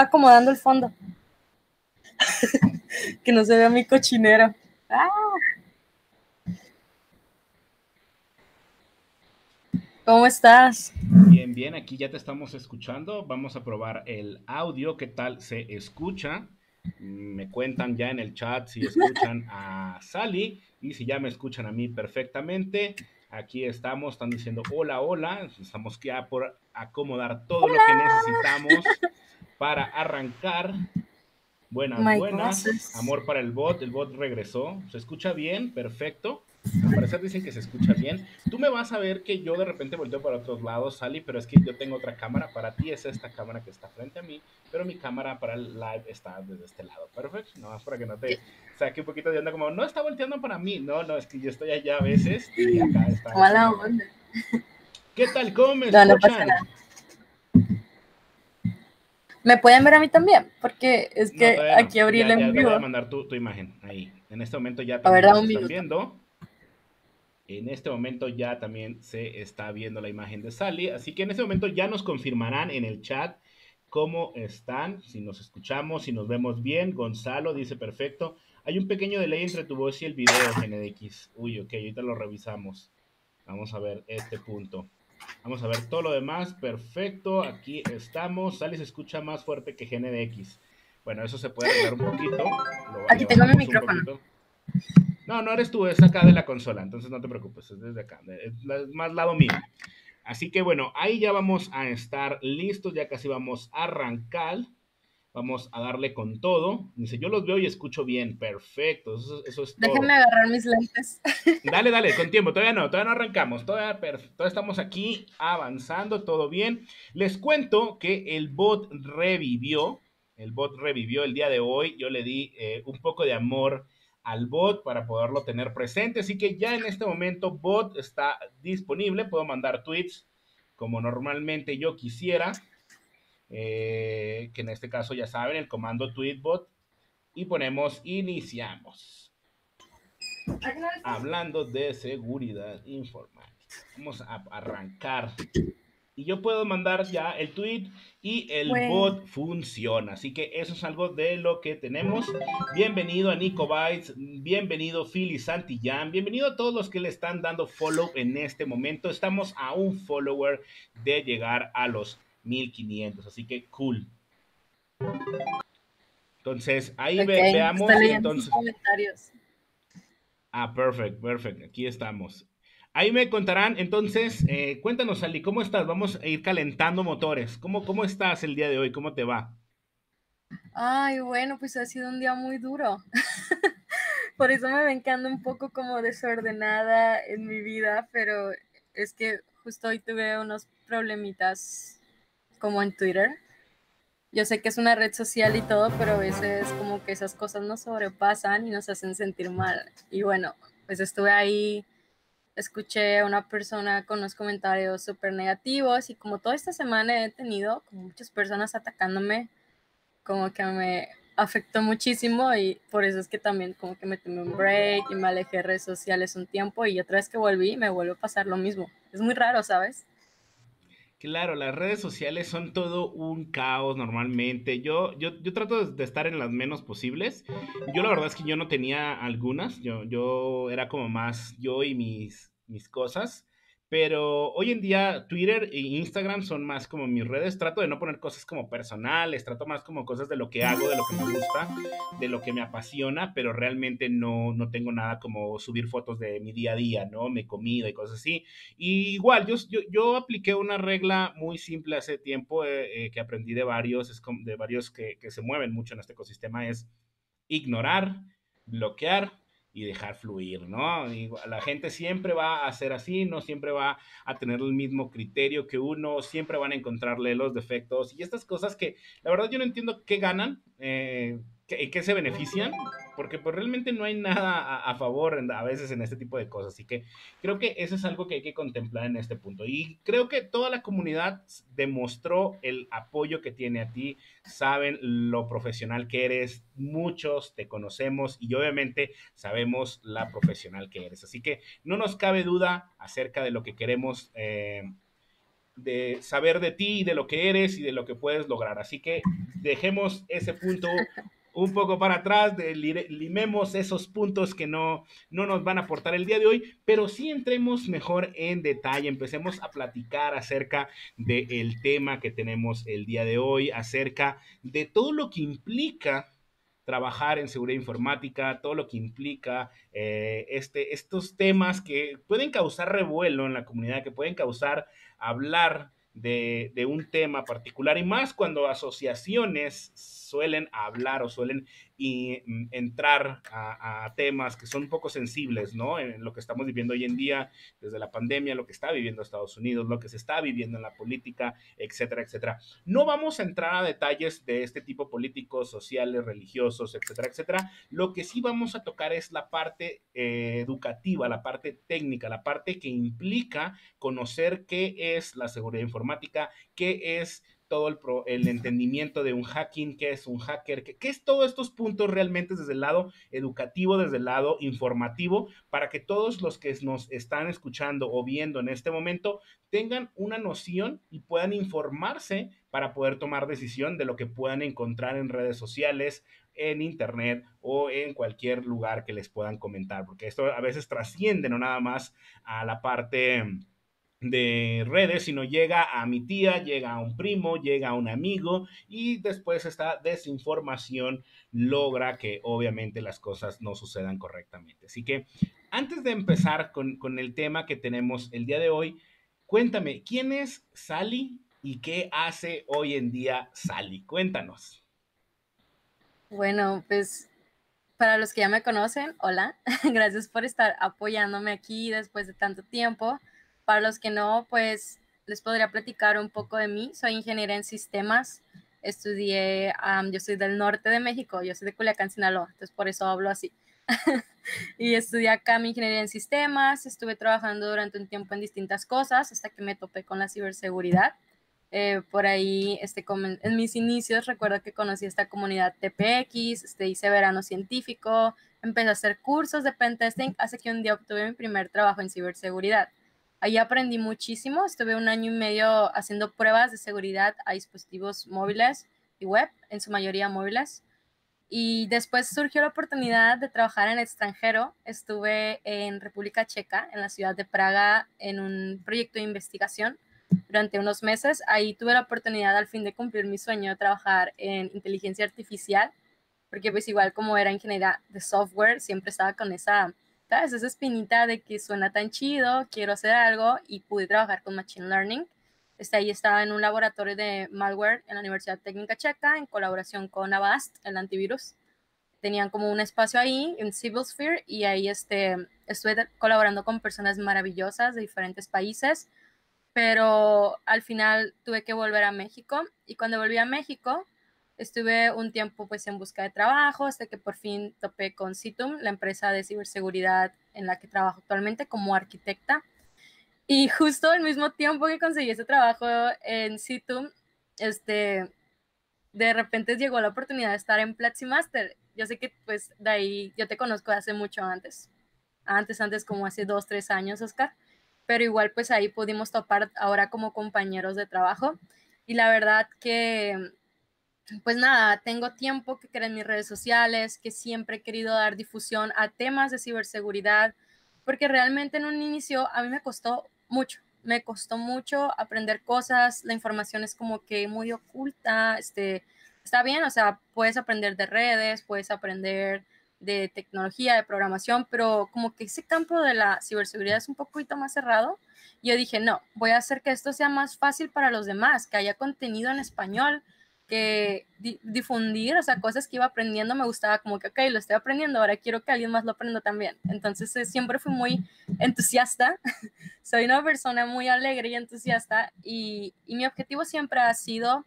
acomodando el fondo. que no se vea mi cochinero. Ah. ¿Cómo estás? Bien, bien, aquí ya te estamos escuchando. Vamos a probar el audio, qué tal se escucha. Me cuentan ya en el chat si escuchan a Sally y si ya me escuchan a mí perfectamente. Aquí estamos, están diciendo hola, hola. Estamos ya por acomodar todo lo que necesitamos para arrancar. Buenas, buenas. Amor para el bot. El bot regresó. ¿Se escucha bien? Perfecto. Al parecer dicen que se escucha bien. Tú me vas a ver que yo de repente volteo para otros lados, Sally, pero es que yo tengo otra cámara. Para ti es esta cámara que está frente a mí, pero mi cámara para el live está desde este lado. Perfecto. No, más para que no te saque un poquito de onda como, no está volteando para mí. No, no, es que yo estoy allá a veces y acá está. ¿Qué tal? ¿Cómo me escuchan? ¿Me pueden ver a mí también? Porque es que aquí abrirle en voy a mandar tu, imagen ahí. En este momento ya también se está viendo. En este momento ya también se está viendo la imagen de Sally. Así que en este momento ya nos confirmarán en el chat cómo están, si nos escuchamos, si nos vemos bien. Gonzalo dice perfecto. Hay un pequeño delay entre tu voz y el video, NDX. Uy, ok, ahorita lo revisamos. Vamos a ver este punto. Vamos a ver todo lo demás. Perfecto, aquí estamos. Sally se escucha más fuerte que GNDX. Bueno, eso se puede arreglar un poquito. aquí tengo mi micrófono. No, no eres tú, es acá de la consola, entonces no te preocupes, es desde acá, más lado mío. Así que bueno, ahí ya vamos a estar listos, ya casi vamos a arrancar. Vamos a darle con todo. Dice, yo los veo y escucho bien. Perfecto. Eso, es todo. Déjenme agarrar mis lentes. Dale, dale, con tiempo. Todavía no, todavía no arrancamos. Todavía, estamos aquí avanzando, todo bien. Les cuento que el bot revivió. El bot revivió el día de hoy. Yo le di eh, un poco de amor al bot para poderlo tener presente. Así que ya en este momento bot está disponible. Puedo mandar tweets como normalmente yo quisiera. Eh, que en este caso ya saben, el comando tweetbot, y ponemos iniciamos. Hablando de seguridad informática, vamos a arrancar. Y yo puedo mandar ya el tweet y el bot funciona. Así que eso es algo de lo que tenemos. Bienvenido a Nico Bites, bienvenido Philly Santillán, bienvenido a todos los que le están dando follow en este momento. Estamos a un follower de llegar a los 1500, así que cool. Entonces, ahí veamos. Entonces... Ah, perfecto, perfecto. Aquí estamos. Ahí me contarán, entonces, eh, cuéntanos, Ali, ¿cómo estás? Vamos a ir calentando motores. ¿Cómo, ¿Cómo estás el día de hoy? ¿Cómo te va? Ay, bueno, pues ha sido un día muy duro. Por eso me ven quedando un poco como desordenada en mi vida, pero es que justo hoy tuve unos problemitas como en Twitter. Yo sé que es una red social y todo, pero a veces como que esas cosas nos sobrepasan y nos hacen sentir mal. Y bueno, pues estuve ahí, escuché a una persona con unos comentarios súper negativos y como toda esta semana he tenido como muchas personas atacándome, como que me afectó muchísimo y por eso es que también como que me tomé un break y me alejé de redes sociales un tiempo y otra vez que volví me vuelve a pasar lo mismo. Es muy raro, ¿sabes? Claro, las redes sociales son todo un caos normalmente. Yo, yo, yo trato de, estar en las menos posibles. Yo la verdad es que yo no tenía algunas. Yo, yo era como más yo y mis, mis cosas. Pero hoy en día Twitter e Instagram son más como mis redes. Trato de no poner cosas como personales, trato más como cosas de lo que hago, de lo que me gusta, de lo que me apasiona, pero realmente no, tengo nada como subir fotos de mi día a día, ¿no? Mi comida y cosas así. Y igual, yo, yo, apliqué una regla muy simple hace tiempo eh, eh, que aprendí de varios, es de varios que, que se mueven mucho en este ecosistema, es ignorar, bloquear y dejar fluir, ¿no? la gente siempre va a ser así, no siempre va a tener el mismo criterio que uno, siempre van a encontrarle los defectos y estas cosas que la verdad yo no entiendo qué ganan. Eh, ¿Y qué se benefician? Porque pues realmente no hay nada a, favor a veces en este tipo de cosas. Así que creo que eso es algo que hay que contemplar en este punto. Y creo que toda la comunidad demostró el apoyo que tiene a ti. Saben lo profesional que eres. Muchos te conocemos y obviamente sabemos la profesional que eres. Así que no nos cabe duda acerca de lo que queremos. Eh, de saber de ti, y de lo que eres y de lo que puedes lograr. Así que dejemos ese punto un poco para atrás, limemos esos puntos que no, no nos van a aportar el día de hoy, pero sí entremos mejor en detalle, empecemos a platicar acerca del el tema que tenemos el día de hoy, acerca de todo lo que implica trabajar en seguridad informática, todo lo que implica eh, este, estos temas que pueden causar revuelo en la comunidad, que pueden causar hablar de, de un tema particular y más cuando asociaciones suelen hablar o suelen mm, entrar a, temas que son un poco sensibles, ¿no? En, lo que estamos viviendo hoy en día, desde la pandemia, lo que está viviendo Estados Unidos, lo que se está viviendo en la política, etcétera, etcétera. No vamos a entrar a detalles de este tipo políticos, sociales, religiosos, etcétera, etcétera. Lo que sí vamos a tocar es la parte eh, educativa, la parte técnica, la parte que implica conocer qué es la seguridad informática, qué es todo el, pro, el entendimiento de un hacking, qué es un hacker, qué, qué es todos estos puntos realmente desde el lado educativo, desde el lado informativo, para que todos los que nos están escuchando o viendo en este momento tengan una noción y puedan informarse para poder tomar decisión de lo que puedan encontrar en redes sociales, en internet o en cualquier lugar que les puedan comentar, porque esto a veces trasciende no nada más a la parte de redes, sino llega a mi tía, llega a un primo, llega a un amigo y después esta desinformación logra que obviamente las cosas no sucedan correctamente. Así que antes de empezar con, el tema que tenemos el día de hoy, cuéntame, ¿quién es Sally y qué hace hoy en día Sally? Cuéntanos. Bueno, pues para los que ya me conocen, hola, gracias por estar apoyándome aquí después de tanto tiempo. Para los que no, pues les podría platicar un poco de mí. Soy ingeniera en sistemas. Estudié, yo soy del norte de México, yo soy de Culiacán, Sinaloa, entonces por eso hablo así. y estudié acá mi ingeniería en sistemas, estuve trabajando durante un tiempo en distintas cosas hasta que me topé con la ciberseguridad. Eh, por ahí, este, en mis inicios, recuerdo que conocí esta comunidad TPX, este, hice verano científico, empecé a hacer cursos de pentesting, hace que un día obtuve mi primer trabajo en ciberseguridad. Ahí aprendí muchísimo, estuve un año y medio haciendo pruebas de seguridad a dispositivos móviles y web, en su mayoría móviles. Y después surgió la oportunidad de trabajar en extranjero. Estuve en República Checa, en la ciudad de Praga, en un proyecto de investigación durante unos meses. Ahí tuve la oportunidad al fin de cumplir mi sueño de trabajar en inteligencia artificial, porque pues igual como era ingeniería de software, siempre estaba con esa es Esa espinita de que suena tan chido, quiero hacer algo y pude trabajar con Machine Learning. este ahí estaba en un laboratorio de malware en la Universidad Técnica Checa en colaboración con Avast, el antivirus. Tenían como un espacio ahí en Civil Sphere y ahí este, estuve colaborando con personas maravillosas de diferentes países, pero al final tuve que volver a México y cuando volví a México Estuve un tiempo pues en busca de trabajo hasta que por fin topé con Citum, la empresa de ciberseguridad en la que trabajo actualmente como arquitecta. Y justo al mismo tiempo que conseguí ese trabajo en Citum, este, de repente llegó la oportunidad de estar en Platzi Master. Yo sé que pues de ahí yo te conozco hace mucho antes, antes, antes como hace dos, tres años, Oscar, pero igual pues ahí pudimos topar ahora como compañeros de trabajo. Y la verdad que pues nada, tengo tiempo que crear mis redes sociales, que siempre he querido dar difusión a temas de ciberseguridad, porque realmente en un inicio a mí me costó mucho, me costó mucho aprender cosas, la información es como que muy oculta, este, está bien, o sea, puedes aprender de redes, puedes aprender de tecnología, de programación, pero como que ese campo de la ciberseguridad es un poquito más cerrado, yo dije, no, voy a hacer que esto sea más fácil para los demás, que haya contenido en español, que difundir, o sea, cosas que iba aprendiendo, me gustaba como que, ok, lo estoy aprendiendo, ahora quiero que alguien más lo aprenda también. Entonces eh, siempre fui muy entusiasta, soy una persona muy alegre y entusiasta y, mi objetivo siempre ha sido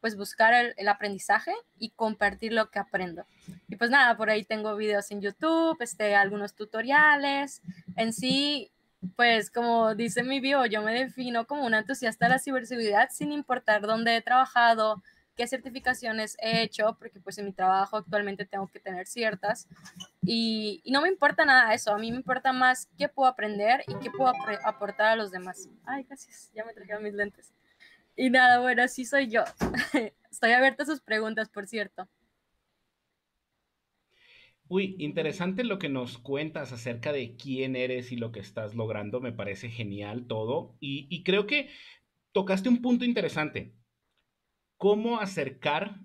pues buscar el, aprendizaje y compartir lo que aprendo. Y pues nada, por ahí tengo videos en YouTube, este, algunos tutoriales. En sí, pues como dice mi bio, yo me defino como una entusiasta de la ciberseguridad sin importar dónde he trabajado, qué certificaciones he hecho, porque pues en mi trabajo actualmente tengo que tener ciertas. Y, no me importa nada eso, a mí me importa más qué puedo aprender y qué puedo aportar a los demás. Ay, gracias, ya me trajeron mis lentes. Y nada, bueno, así soy yo. Estoy abierta a sus preguntas, por cierto. Uy, interesante lo que nos cuentas acerca de quién eres y lo que estás logrando. Me parece genial todo. Y, y creo que tocaste un punto interesante cómo acercar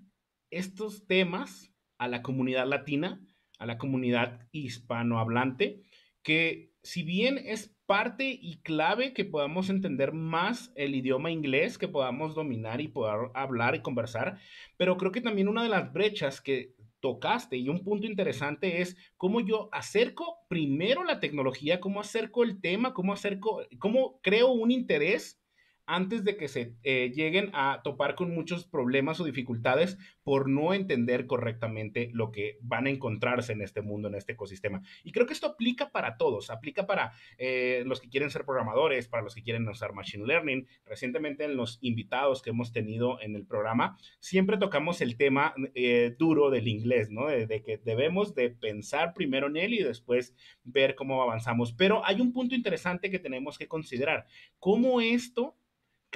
estos temas a la comunidad latina, a la comunidad hispanohablante, que si bien es parte y clave que podamos entender más el idioma inglés, que podamos dominar y poder hablar y conversar, pero creo que también una de las brechas que tocaste y un punto interesante es cómo yo acerco primero la tecnología, cómo acerco el tema, cómo acerco, cómo creo un interés antes de que se eh, lleguen a topar con muchos problemas o dificultades por no entender correctamente lo que van a encontrarse en este mundo, en este ecosistema. Y creo que esto aplica para todos, aplica para eh, los que quieren ser programadores, para los que quieren usar Machine Learning. Recientemente en los invitados que hemos tenido en el programa, siempre tocamos el tema eh, duro del inglés, ¿no? de que debemos de pensar primero en él y después ver cómo avanzamos. Pero hay un punto interesante que tenemos que considerar, cómo esto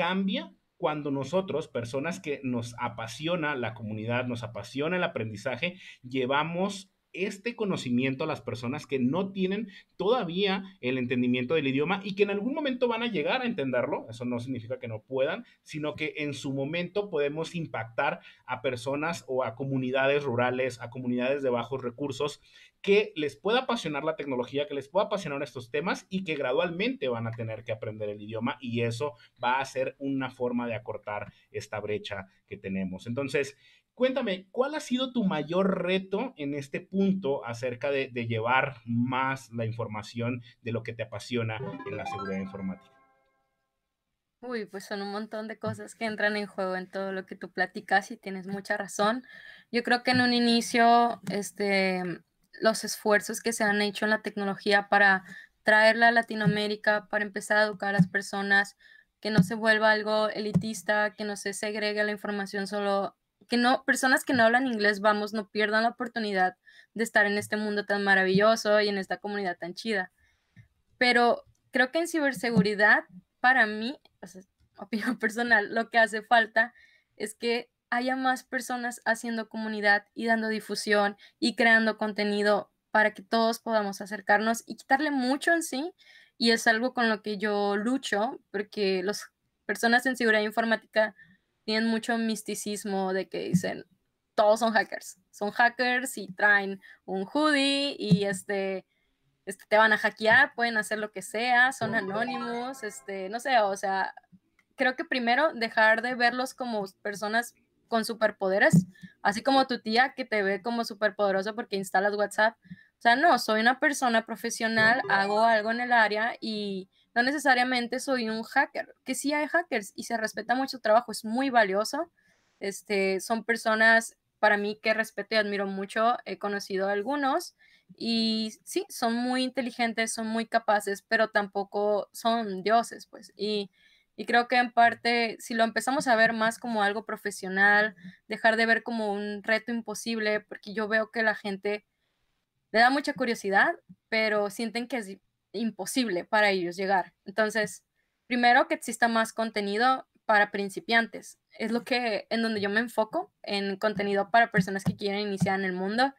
cambia cuando nosotros, personas que nos apasiona la comunidad, nos apasiona el aprendizaje, llevamos este conocimiento a las personas que no tienen todavía el entendimiento del idioma y que en algún momento van a llegar a entenderlo, eso no significa que no puedan, sino que en su momento podemos impactar a personas o a comunidades rurales, a comunidades de bajos recursos, que les pueda apasionar la tecnología, que les pueda apasionar estos temas y que gradualmente van a tener que aprender el idioma y eso va a ser una forma de acortar esta brecha que tenemos. Entonces, Cuéntame, ¿cuál ha sido tu mayor reto en este punto acerca de, llevar más la información de lo que te apasiona en la seguridad informática? Uy, pues son un montón de cosas que entran en juego en todo lo que tú platicas y tienes mucha razón. Yo creo que en un inicio, este, los esfuerzos que se han hecho en la tecnología para traerla a Latinoamérica, para empezar a educar a las personas, que no se vuelva algo elitista, que no se segregue la información solo que no, personas que no hablan inglés, vamos, no pierdan la oportunidad de estar en este mundo tan maravilloso y en esta comunidad tan chida. Pero creo que en ciberseguridad, para mí, o opinión personal, lo que hace falta es que haya más personas haciendo comunidad y dando difusión y creando contenido para que todos podamos acercarnos y quitarle mucho en sí. Y es algo con lo que yo lucho, porque las personas en seguridad informática tienen mucho misticismo de que dicen, todos son hackers, son hackers y traen un hoodie y este, este te van a hackear, pueden hacer lo que sea, son anónimos, este, no sé, o sea, creo que primero dejar de verlos como personas con superpoderes, así como tu tía que te ve como superpoderoso porque instalas WhatsApp. O sea, no, soy una persona profesional, hago algo en el área y no necesariamente soy un hacker, que sí hay hackers y se respeta mucho su trabajo, es muy valioso. Este, son personas para mí que respeto y admiro mucho, he conocido a algunos y sí, son muy inteligentes, son muy capaces, pero tampoco son dioses, pues. Y, y creo que en parte, si lo empezamos a ver más como algo profesional, dejar de ver como un reto imposible, porque yo veo que la gente le da mucha curiosidad, pero sienten que es imposible para ellos llegar. Entonces, primero que exista más contenido para principiantes. Es lo que en donde yo me enfoco en contenido para personas que quieren iniciar en el mundo,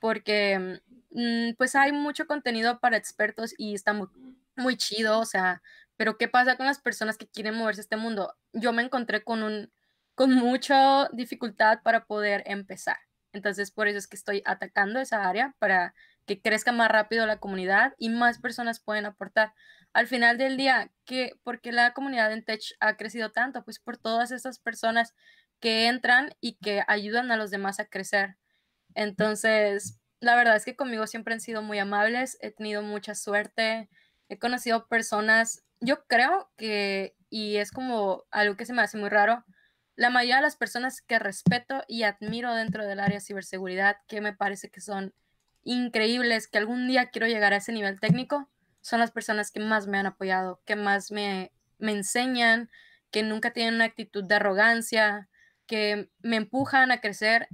porque mm, pues hay mucho contenido para expertos y está muy, chido, o sea, pero ¿qué pasa con las personas que quieren moverse a este mundo? Yo me encontré con un con mucha dificultad para poder empezar. Entonces, por eso es que estoy atacando esa área para que crezca más rápido la comunidad y más personas pueden aportar. Al final del día, que ¿por qué la comunidad en Tech ha crecido tanto? Pues por todas esas personas que entran y que ayudan a los demás a crecer. Entonces, la verdad es que conmigo siempre han sido muy amables, he tenido mucha suerte, he conocido personas, yo creo que, y es como algo que se me hace muy raro, la mayoría de las personas que respeto y admiro dentro del área de ciberseguridad, que me parece que son increíbles que algún día quiero llegar a ese nivel técnico, son las personas que más me han apoyado, que más me, enseñan, que nunca tienen una actitud de arrogancia, que me empujan a crecer.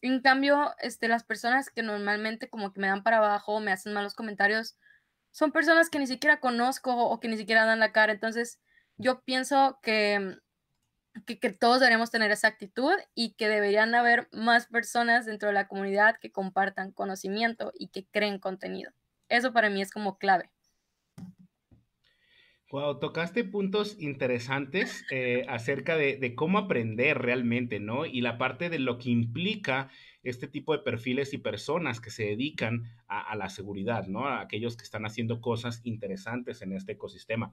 En cambio, este, las personas que normalmente como que me dan para abajo, me hacen malos comentarios, son personas que ni siquiera conozco o que ni siquiera dan la cara. Entonces, yo pienso que que, todos deberíamos tener esa actitud y que deberían haber más personas dentro de la comunidad que compartan conocimiento y que creen contenido. Eso para mí es como clave. cuando tocaste puntos interesantes eh, acerca de, cómo aprender realmente, ¿no? Y la parte de lo que implica este tipo de perfiles y personas que se dedican a, a la seguridad, ¿no? A aquellos que están haciendo cosas interesantes en este ecosistema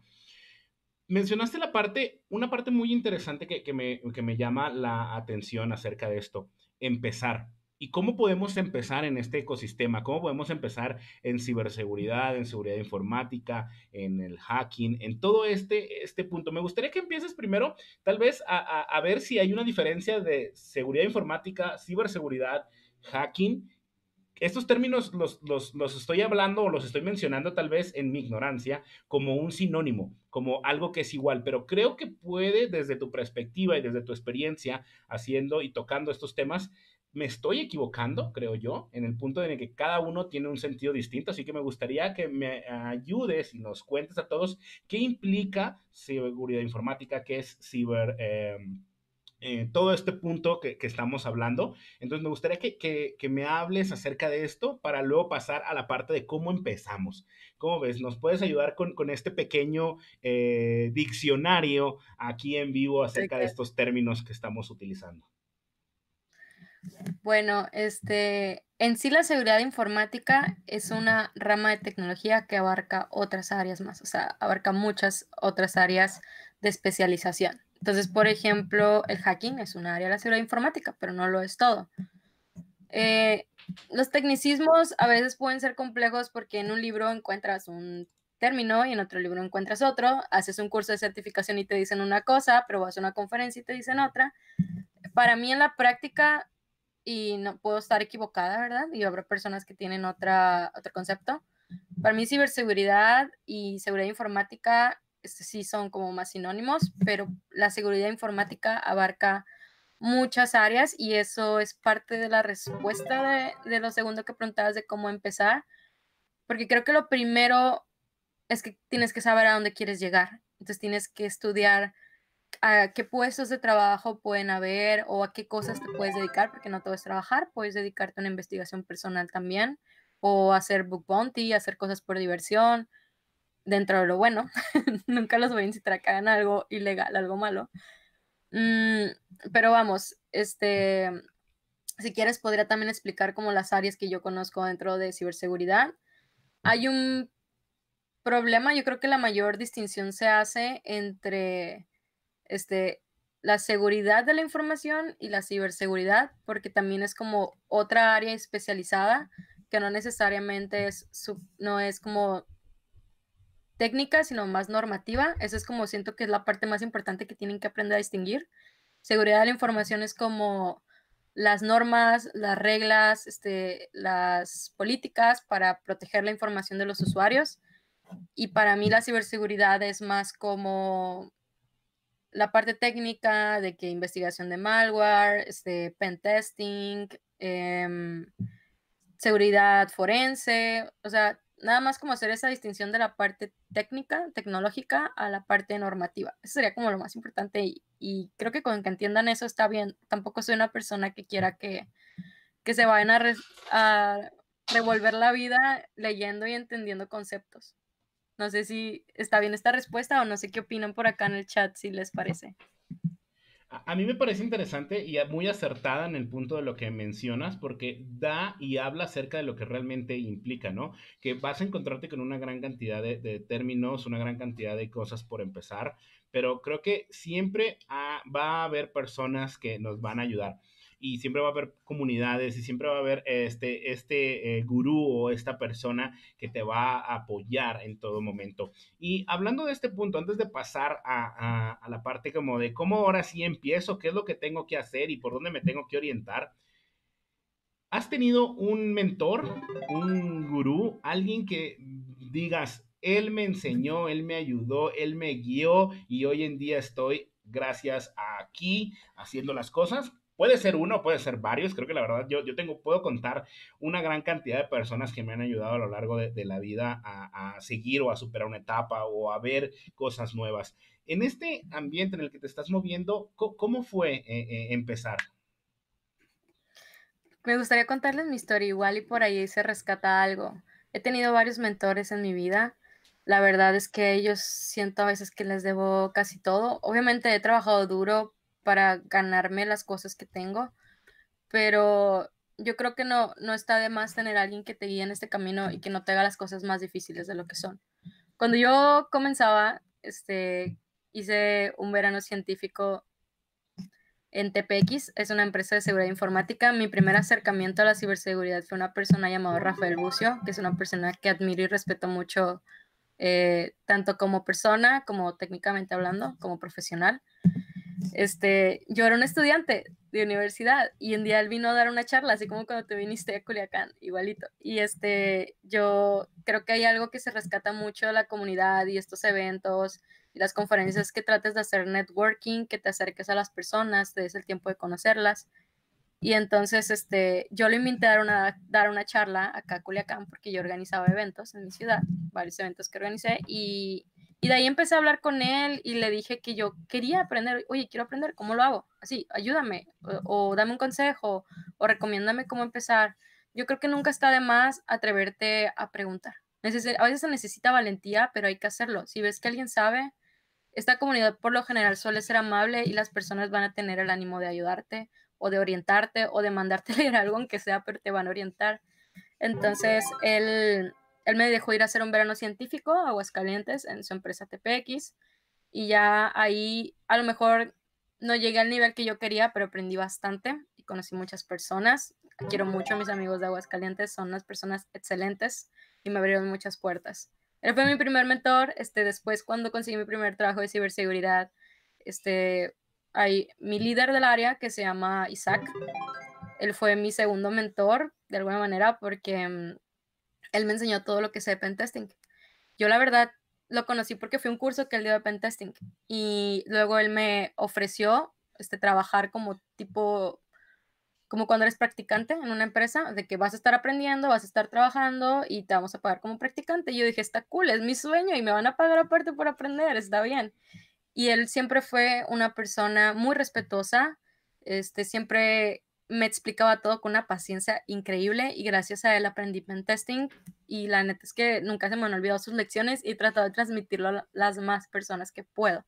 mencionaste la parte, una parte muy interesante que, me, llama la atención acerca de esto, empezar. ¿Y cómo podemos empezar en este ecosistema? ¿Cómo podemos empezar en ciberseguridad, en seguridad informática, en el hacking, en todo este, este punto? Me gustaría que empieces primero, tal vez, a, a ver si hay una diferencia de seguridad informática, ciberseguridad, hacking estos términos los, los, estoy hablando o los estoy mencionando tal vez en mi ignorancia como un sinónimo, como algo que es igual, pero creo que puede desde tu perspectiva y desde tu experiencia haciendo y tocando estos temas, me estoy equivocando, creo yo, en el punto en el que cada uno tiene un sentido distinto, así que me gustaría que me ayudes y nos cuentes a todos qué implica seguridad informática, qué es ciber... Em, eh, todo este punto que, estamos hablando. Entonces me gustaría que, me hables acerca de esto para luego pasar a la parte de cómo empezamos. ¿Cómo ves? ¿Nos puedes ayudar con, este pequeño eh, diccionario aquí en vivo acerca de estos términos que estamos utilizando? Bueno, este, en sí la seguridad informática es una rama de tecnología que abarca otras áreas más, o sea, abarca muchas otras áreas de especialización. Entonces, por ejemplo, el hacking es un área de la seguridad informática, pero no lo es todo. Eh, los tecnicismos a veces pueden ser complejos porque en un libro encuentras un término y en otro libro encuentras otro, haces un curso de certificación y te dicen una cosa, pero vas a una conferencia y te dicen otra. Para mí en la práctica, y no puedo estar equivocada, ¿verdad? Y habrá personas que tienen otra, otro concepto. Para mí ciberseguridad y seguridad informática este, sí son como más sinónimos, pero la seguridad informática abarca muchas áreas y eso es parte de la respuesta de, lo segundo que preguntabas de cómo empezar, porque creo que lo primero es que tienes que saber a dónde quieres llegar, entonces tienes que estudiar a qué puestos de trabajo pueden haber o a qué cosas te puedes dedicar, porque no todo es trabajar, puedes dedicarte a una investigación personal también o hacer book bounty, hacer cosas por diversión, dentro de lo bueno, nunca los voy a incitar a que hagan algo ilegal, algo malo. Mm, pero vamos, este, si quieres podría también explicar como las áreas que yo conozco dentro de ciberseguridad. Hay un problema, yo creo que la mayor distinción se hace entre este, la seguridad de la información y la ciberseguridad, porque también es como otra área especializada que no necesariamente es, no es como técnica, sino más normativa. Eso es como siento que es la parte más importante que tienen que aprender a distinguir. Seguridad de la información es como las normas, las reglas, este, las políticas para proteger la información de los usuarios. Y para mí la ciberseguridad es más como la parte técnica de que investigación de malware, este, pen testing, em, seguridad forense, o sea, nada más como hacer esa distinción de la parte técnica, tecnológica, a la parte normativa. Eso sería como lo más importante y, creo que con que entiendan eso está bien. Tampoco soy una persona que quiera que, que se vayan a, a revolver la vida leyendo y entendiendo conceptos. No sé si está bien esta respuesta o no sé qué opinan por acá en el chat, si les parece. A, mí me parece interesante y muy acertada en el punto de lo que mencionas, porque da y habla acerca de lo que realmente implica, ¿no? Que vas a encontrarte con una gran cantidad de, términos, una gran cantidad de cosas por empezar, pero creo que siempre va a haber personas que nos van a ayudar y siempre va a haber comunidades y siempre va a haber este, este eh, gurú o esta persona que te va a apoyar en todo momento. Y hablando de este punto, antes de pasar a, a la parte como de cómo ahora sí empiezo, qué es lo que tengo que hacer y por dónde me tengo que orientar. ¿Has tenido un mentor, un gurú, alguien que digas, él me enseñó, él me ayudó, él me guió y hoy en día estoy gracias aquí haciendo las cosas? Puede ser uno, puede ser varios. Creo que la verdad yo, yo tengo, puedo contar una gran cantidad de personas que me han ayudado a lo largo de, la vida a, seguir o a superar una etapa o a ver cosas nuevas. En este ambiente en el que te estás moviendo, ¿cómo fue eh, eh, empezar? Me gustaría contarles mi historia igual y por ahí se rescata algo. He tenido varios mentores en mi vida. La verdad es que ellos siento a veces que les debo casi todo. Obviamente he trabajado duro para ganarme las cosas que tengo, pero yo creo que no, no está de más tener a alguien que te guíe en este camino y que no te haga las cosas más difíciles de lo que son. Cuando yo comenzaba, este, hice un verano científico en TPX, es una empresa de seguridad informática. Mi primer acercamiento a la ciberseguridad fue una persona llamada Rafael Bucio, que es una persona que admiro y respeto mucho, eh, tanto como persona, como técnicamente hablando, como profesional este, yo era un estudiante de universidad y un día él vino a dar una charla, así como cuando te viniste a Culiacán, igualito. Y este, yo creo que hay algo que se rescata mucho de la comunidad y estos eventos y las conferencias que trates de hacer networking, que te acerques a las personas, te des el tiempo de conocerlas. Y entonces, este, yo le invité a dar una, charla acá a Culiacán porque yo organizaba eventos en mi ciudad, varios eventos que organicé y y de ahí empecé a hablar con él y le dije que yo quería aprender, oye, quiero aprender, ¿cómo lo hago? Así, ayúdame o, dame un consejo o recomiéndame cómo empezar. Yo creo que nunca está de más atreverte a preguntar. a veces se necesita valentía, pero hay que hacerlo. Si ves que alguien sabe, esta comunidad por lo general suele ser amable y las personas van a tener el ánimo de ayudarte o de orientarte o de mandarte leer algo, aunque sea, pero te van a orientar. Entonces, él él me dejó ir a hacer un verano científico a Aguascalientes en su empresa TPX y ya ahí a lo mejor no llegué al nivel que yo quería, pero aprendí bastante y conocí muchas personas. Quiero mucho a mis amigos de Aguascalientes, son unas personas excelentes y me abrieron muchas puertas. Él fue mi primer mentor, este, después cuando conseguí mi primer trabajo de ciberseguridad, este, hay mi líder del área que se llama Isaac, él fue mi segundo mentor de alguna manera porque mm, él me enseñó todo lo que sé de testing. Yo la verdad lo conocí porque fue un curso que él dio de pentesting y luego él me ofreció este, trabajar como tipo, como cuando eres practicante en una empresa, de que vas a estar aprendiendo, vas a estar trabajando y te vamos a pagar como practicante. yo dije, está cool, es mi sueño y me van a pagar aparte por aprender, está bien. Y él siempre fue una persona muy respetuosa, este, siempre me explicaba todo con una paciencia increíble y gracias a él aprendí testing y la neta es que nunca se me han olvidado sus lecciones y he tratado de transmitirlo a las más personas que puedo.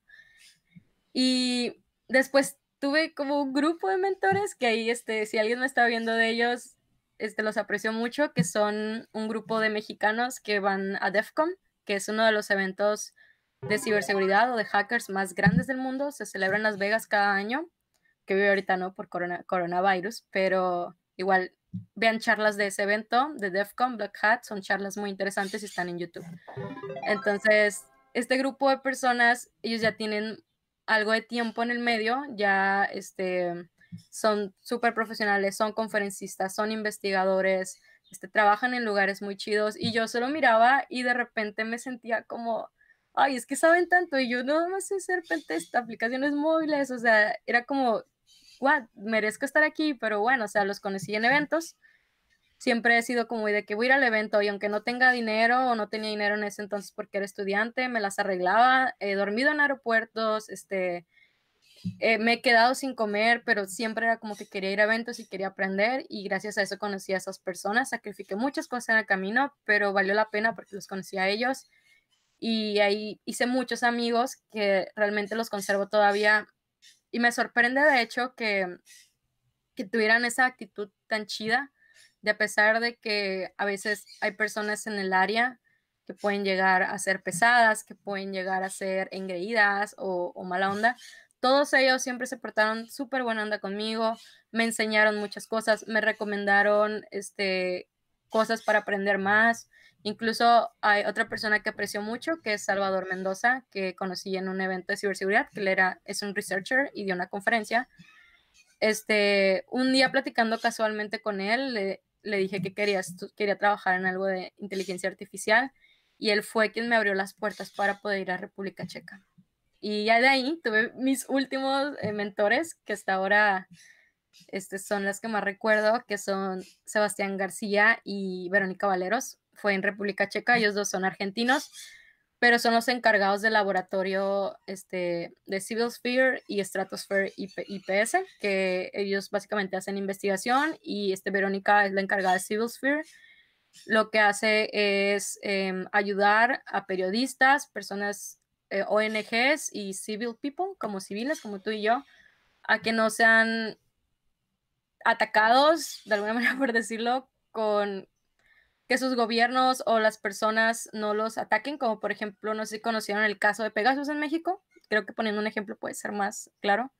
Y después tuve como un grupo de mentores que ahí, este, si alguien me está viendo de ellos, este, los aprecio mucho, que son un grupo de mexicanos que van a DEFCON, que es uno de los eventos de ciberseguridad o de hackers más grandes del mundo, se celebra en Las Vegas cada año que vive ahorita, ¿no? Por corona, coronavirus, pero igual vean charlas de ese evento, de DEFCON, Black Hat, son charlas muy interesantes y están en YouTube. Entonces, este grupo de personas, ellos ya tienen algo de tiempo en el medio, ya este, son súper profesionales, son conferencistas, son investigadores, este, trabajan en lugares muy chidos y yo solo miraba y de repente me sentía como, ay, es que saben tanto y yo no más sé hacer repente, aplicaciones móviles, o sea, era como merezco estar aquí, pero bueno, o sea, los conocí en eventos. Siempre he sido como de que voy a ir al evento y aunque no tenga dinero o no tenía dinero en ese entonces porque era estudiante, me las arreglaba, he dormido en aeropuertos, este, eh, me he quedado sin comer, pero siempre era como que quería ir a eventos y quería aprender y gracias a eso conocí a esas personas, sacrifiqué muchas cosas en el camino, pero valió la pena porque los conocí a ellos y ahí hice muchos amigos que realmente los conservo todavía y me sorprende de hecho que, tuvieran esa actitud tan chida, de a pesar de que a veces hay personas en el área que pueden llegar a ser pesadas, que pueden llegar a ser engreídas o, o mala onda. Todos ellos siempre se portaron súper buena onda conmigo, me enseñaron muchas cosas, me recomendaron este, cosas para aprender más. Incluso hay otra persona que aprecio mucho, que es Salvador Mendoza, que conocí en un evento de ciberseguridad, que él era, es un researcher y dio una conferencia. Este, un día platicando casualmente con él, le, dije que quería, quería trabajar en algo de inteligencia artificial y él fue quien me abrió las puertas para poder ir a República Checa. Y ya de ahí tuve mis últimos eh, mentores, que hasta ahora este, son las que más recuerdo, que son Sebastián García y Verónica Valeros fue en República Checa, ellos dos son argentinos, pero son los encargados del laboratorio este, de Civil Sphere y Stratosphere IPS, que ellos básicamente hacen investigación y este, Verónica es la encargada de Civil Sphere. Lo que hace es em, ayudar a periodistas, personas, eh, ONGs y civil people, como civiles, como tú y yo, a que no sean atacados, de alguna manera por decirlo, con, que sus gobiernos o las personas no los ataquen, como por ejemplo, no sé si conocieron el caso de Pegasus en México, creo que poniendo un ejemplo puede ser más claro,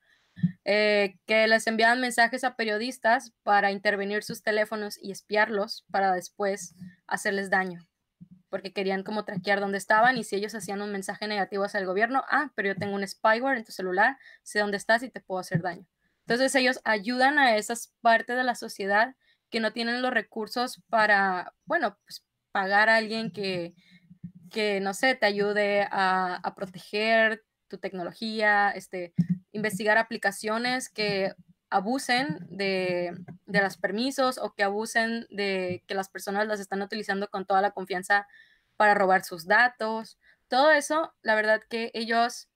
eh, que les enviaban mensajes a periodistas para intervenir sus teléfonos y espiarlos para después hacerles daño, porque querían como traquear dónde estaban y si ellos hacían un mensaje negativo hacia el gobierno, ah, pero yo tengo un spyware en tu celular, sé dónde estás y te puedo hacer daño. Entonces ellos ayudan a esas partes de la sociedad que no tienen los recursos para, bueno, pues pagar a alguien que, no sé, te ayude a, proteger tu tecnología, este, investigar aplicaciones que abusen de, de los permisos o que abusen de que las personas las están utilizando con toda la confianza para robar sus datos. Todo eso, la verdad que ellos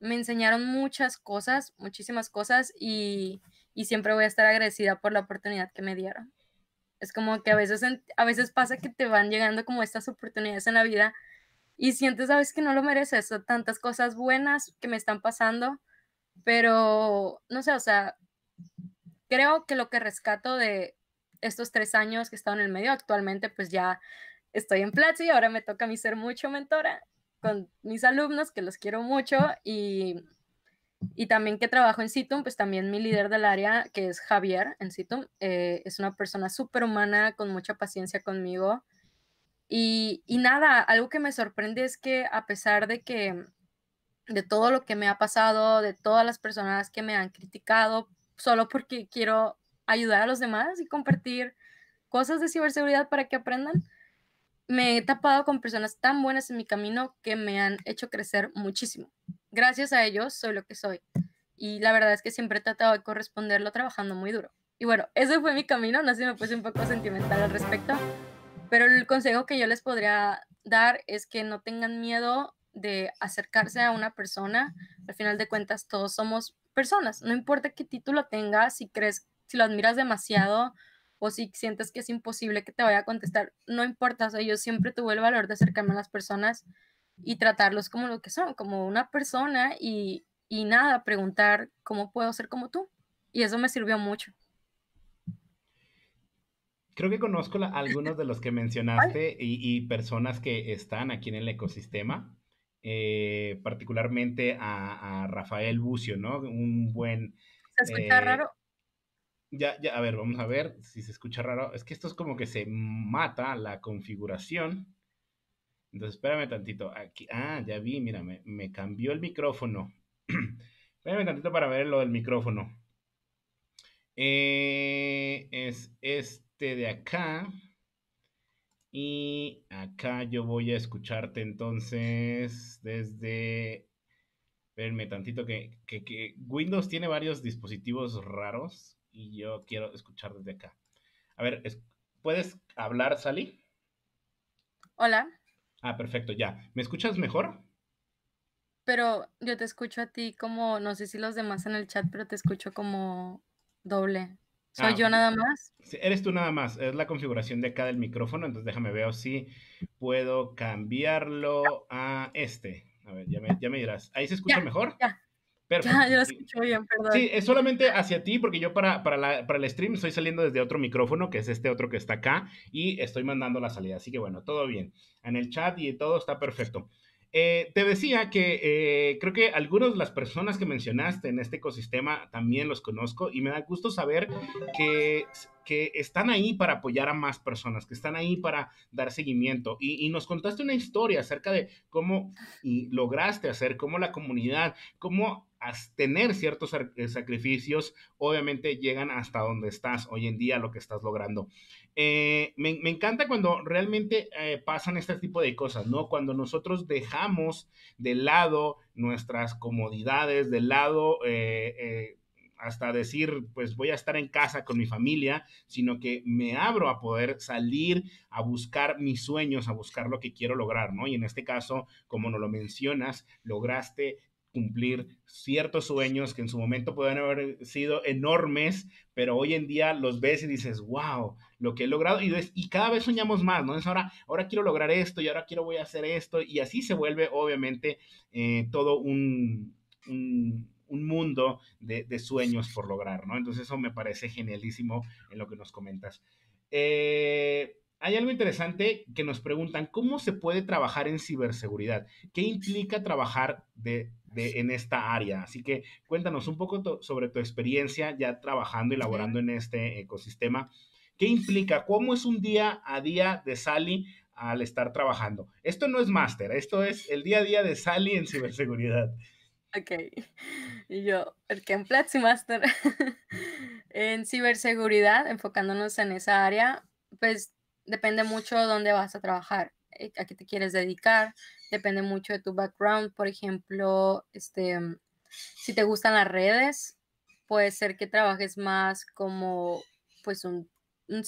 me enseñaron muchas cosas, muchísimas cosas y siempre voy a estar agradecida por la oportunidad que me dieron. Es como que a veces, a veces pasa que te van llegando como estas oportunidades en la vida y sientes, sabes que no lo mereces, o tantas cosas buenas que me están pasando, pero no sé, o sea, creo que lo que rescato de estos tres años que he estado en el medio actualmente, pues ya estoy en Platzi y ahora me toca a mí ser mucho mentora con mis alumnos, que los quiero mucho y y también que trabajo en CITUM, pues también mi líder del área, que es Javier en CITUM, eh, es una persona súper humana, con mucha paciencia conmigo. Y, y, nada, algo que me sorprende es que a pesar de que, de todo lo que me ha pasado, de todas las personas que me han criticado, solo porque quiero ayudar a los demás y compartir cosas de ciberseguridad para que aprendan, me he tapado con personas tan buenas en mi camino que me han hecho crecer muchísimo gracias a ellos soy lo que soy. Y la verdad es que siempre he tratado de corresponderlo trabajando muy duro. Y bueno, ese fue mi camino, no sé si me puse un poco sentimental al respecto, pero el consejo que yo les podría dar es que no tengan miedo de acercarse a una persona. Al final de cuentas, todos somos personas, no importa qué título tengas, si crees, si lo admiras demasiado o si sientes que es imposible que te vaya a contestar, no importa, yo siempre tuve el valor de acercarme a las personas y tratarlos como lo que son, como una persona y, nada, preguntar cómo puedo ser como tú. Y eso me sirvió mucho. Creo que conozco a algunos de los que mencionaste y, personas que están aquí en el ecosistema, eh, particularmente a, Rafael Bucio, ¿no? Un buen... ¿Se escucha eh, raro? Ya, ya, a ver, vamos a ver si se escucha raro. Es que esto es como que se mata la configuración. Entonces, espérame tantito. Aquí, ah, ya vi, mira, me, cambió el micrófono. espérame tantito para ver lo del micrófono. Eh, es este de acá. Y acá yo voy a escucharte entonces desde... Espérame tantito que, que, que Windows tiene varios dispositivos raros y yo quiero escuchar desde acá. A ver, ¿puedes hablar, Sally? Hola. Ah, perfecto, ya. ¿Me escuchas mejor? Pero yo te escucho a ti como, no sé si los demás en el chat, pero te escucho como doble. ¿Soy ah, yo nada más? Eres tú nada más. Es la configuración de acá del micrófono, entonces déjame ver si puedo cambiarlo a este. A ver, ya me, dirás. ¿Ahí se escucha mejor? Ya. Ya, lo escucho bien, perdón. Sí, es solamente hacia ti, porque yo para, para, el stream estoy saliendo desde otro micrófono, que es este otro que está acá, y estoy mandando la salida. Así que bueno, todo bien. En el chat y todo está perfecto. Eh, te decía que eh, creo que algunas de las personas que mencionaste en este ecosistema también los conozco y me da gusto saber que que están ahí para apoyar a más personas, que están ahí para dar seguimiento. Y, nos contaste una historia acerca de cómo lograste hacer, cómo la comunidad, cómo tener ciertos eh, sacrificios, obviamente llegan hasta donde estás hoy en día, lo que estás logrando. Eh, me, encanta cuando realmente eh, pasan este tipo de cosas, ¿no? Cuando nosotros dejamos de lado nuestras comodidades, de lado hasta decir, pues voy a estar en casa con mi familia, sino que me abro a poder salir a buscar mis sueños, a buscar lo que quiero lograr, ¿no? Y en este caso, como nos lo mencionas, lograste cumplir ciertos sueños que en su momento pueden haber sido enormes, pero hoy en día los ves y dices, wow, lo que he logrado, y, cada vez soñamos más, ¿no? Es ahora, ahora quiero lograr esto y ahora quiero voy a hacer esto, y así se vuelve obviamente eh, todo un un mundo de, sueños por lograr, ¿no? Entonces eso me parece genialísimo en lo que nos comentas. Eh, hay algo interesante que nos preguntan, ¿cómo se puede trabajar en ciberseguridad? ¿Qué implica trabajar de, en esta área? Así que cuéntanos un poco sobre tu experiencia ya trabajando y laborando en este ecosistema. ¿Qué implica? ¿Cómo es un día a día de Sally al estar trabajando? Esto no es máster, esto es el día a día de Sally en ciberseguridad. Ok. Y yo, porque en Platzi Master, en ciberseguridad, enfocándonos en esa área, pues depende mucho dónde vas a trabajar, eh, a qué te quieres dedicar, depende mucho de tu background, por ejemplo, este, mm, si te gustan las redes, puede ser que trabajes más como pues un un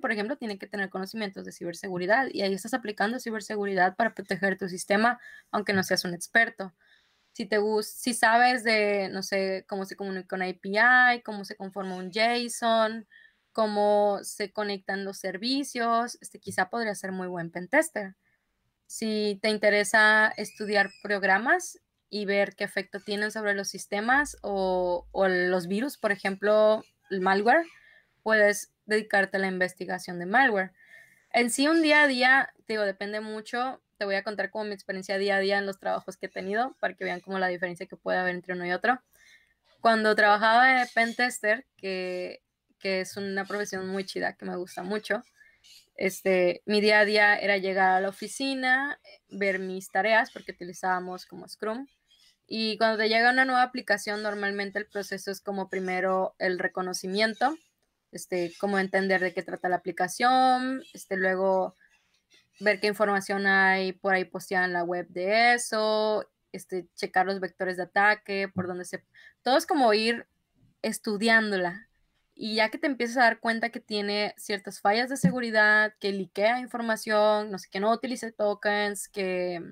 por ejemplo, tiene que tener conocimientos de ciberseguridad y ahí estás aplicando ciberseguridad para proteger tu sistema, aunque no seas un experto si te si sabes de, no sé, cómo se comunica una API, cómo se conforma un JSON, cómo se conectan los servicios, este, quizá podría ser muy buen pentester. Si te interesa estudiar programas y ver qué efecto tienen sobre los sistemas o, los virus, por ejemplo, el malware, puedes dedicarte a la investigación de malware. En sí, un día a día, digo, depende mucho te voy a contar como mi experiencia día a día en los trabajos que he tenido para que vean como la diferencia que puede haber entre uno y otro. Cuando trabajaba de pentester, que, que es una profesión muy chida que me gusta mucho, este, mi día a día era llegar a la oficina, ver mis tareas, porque utilizábamos como Scrum. Y cuando te llega una nueva aplicación, normalmente el proceso es como primero el reconocimiento, este, cómo entender de qué trata la aplicación, este, luego ver qué información hay por ahí posteada en la web de eso, este, checar los vectores de ataque, por dónde se... Todo es como ir estudiándola. Y ya que te empiezas a dar cuenta que tiene ciertas fallas de seguridad, que liquea información, no sé, que no utilice tokens, que,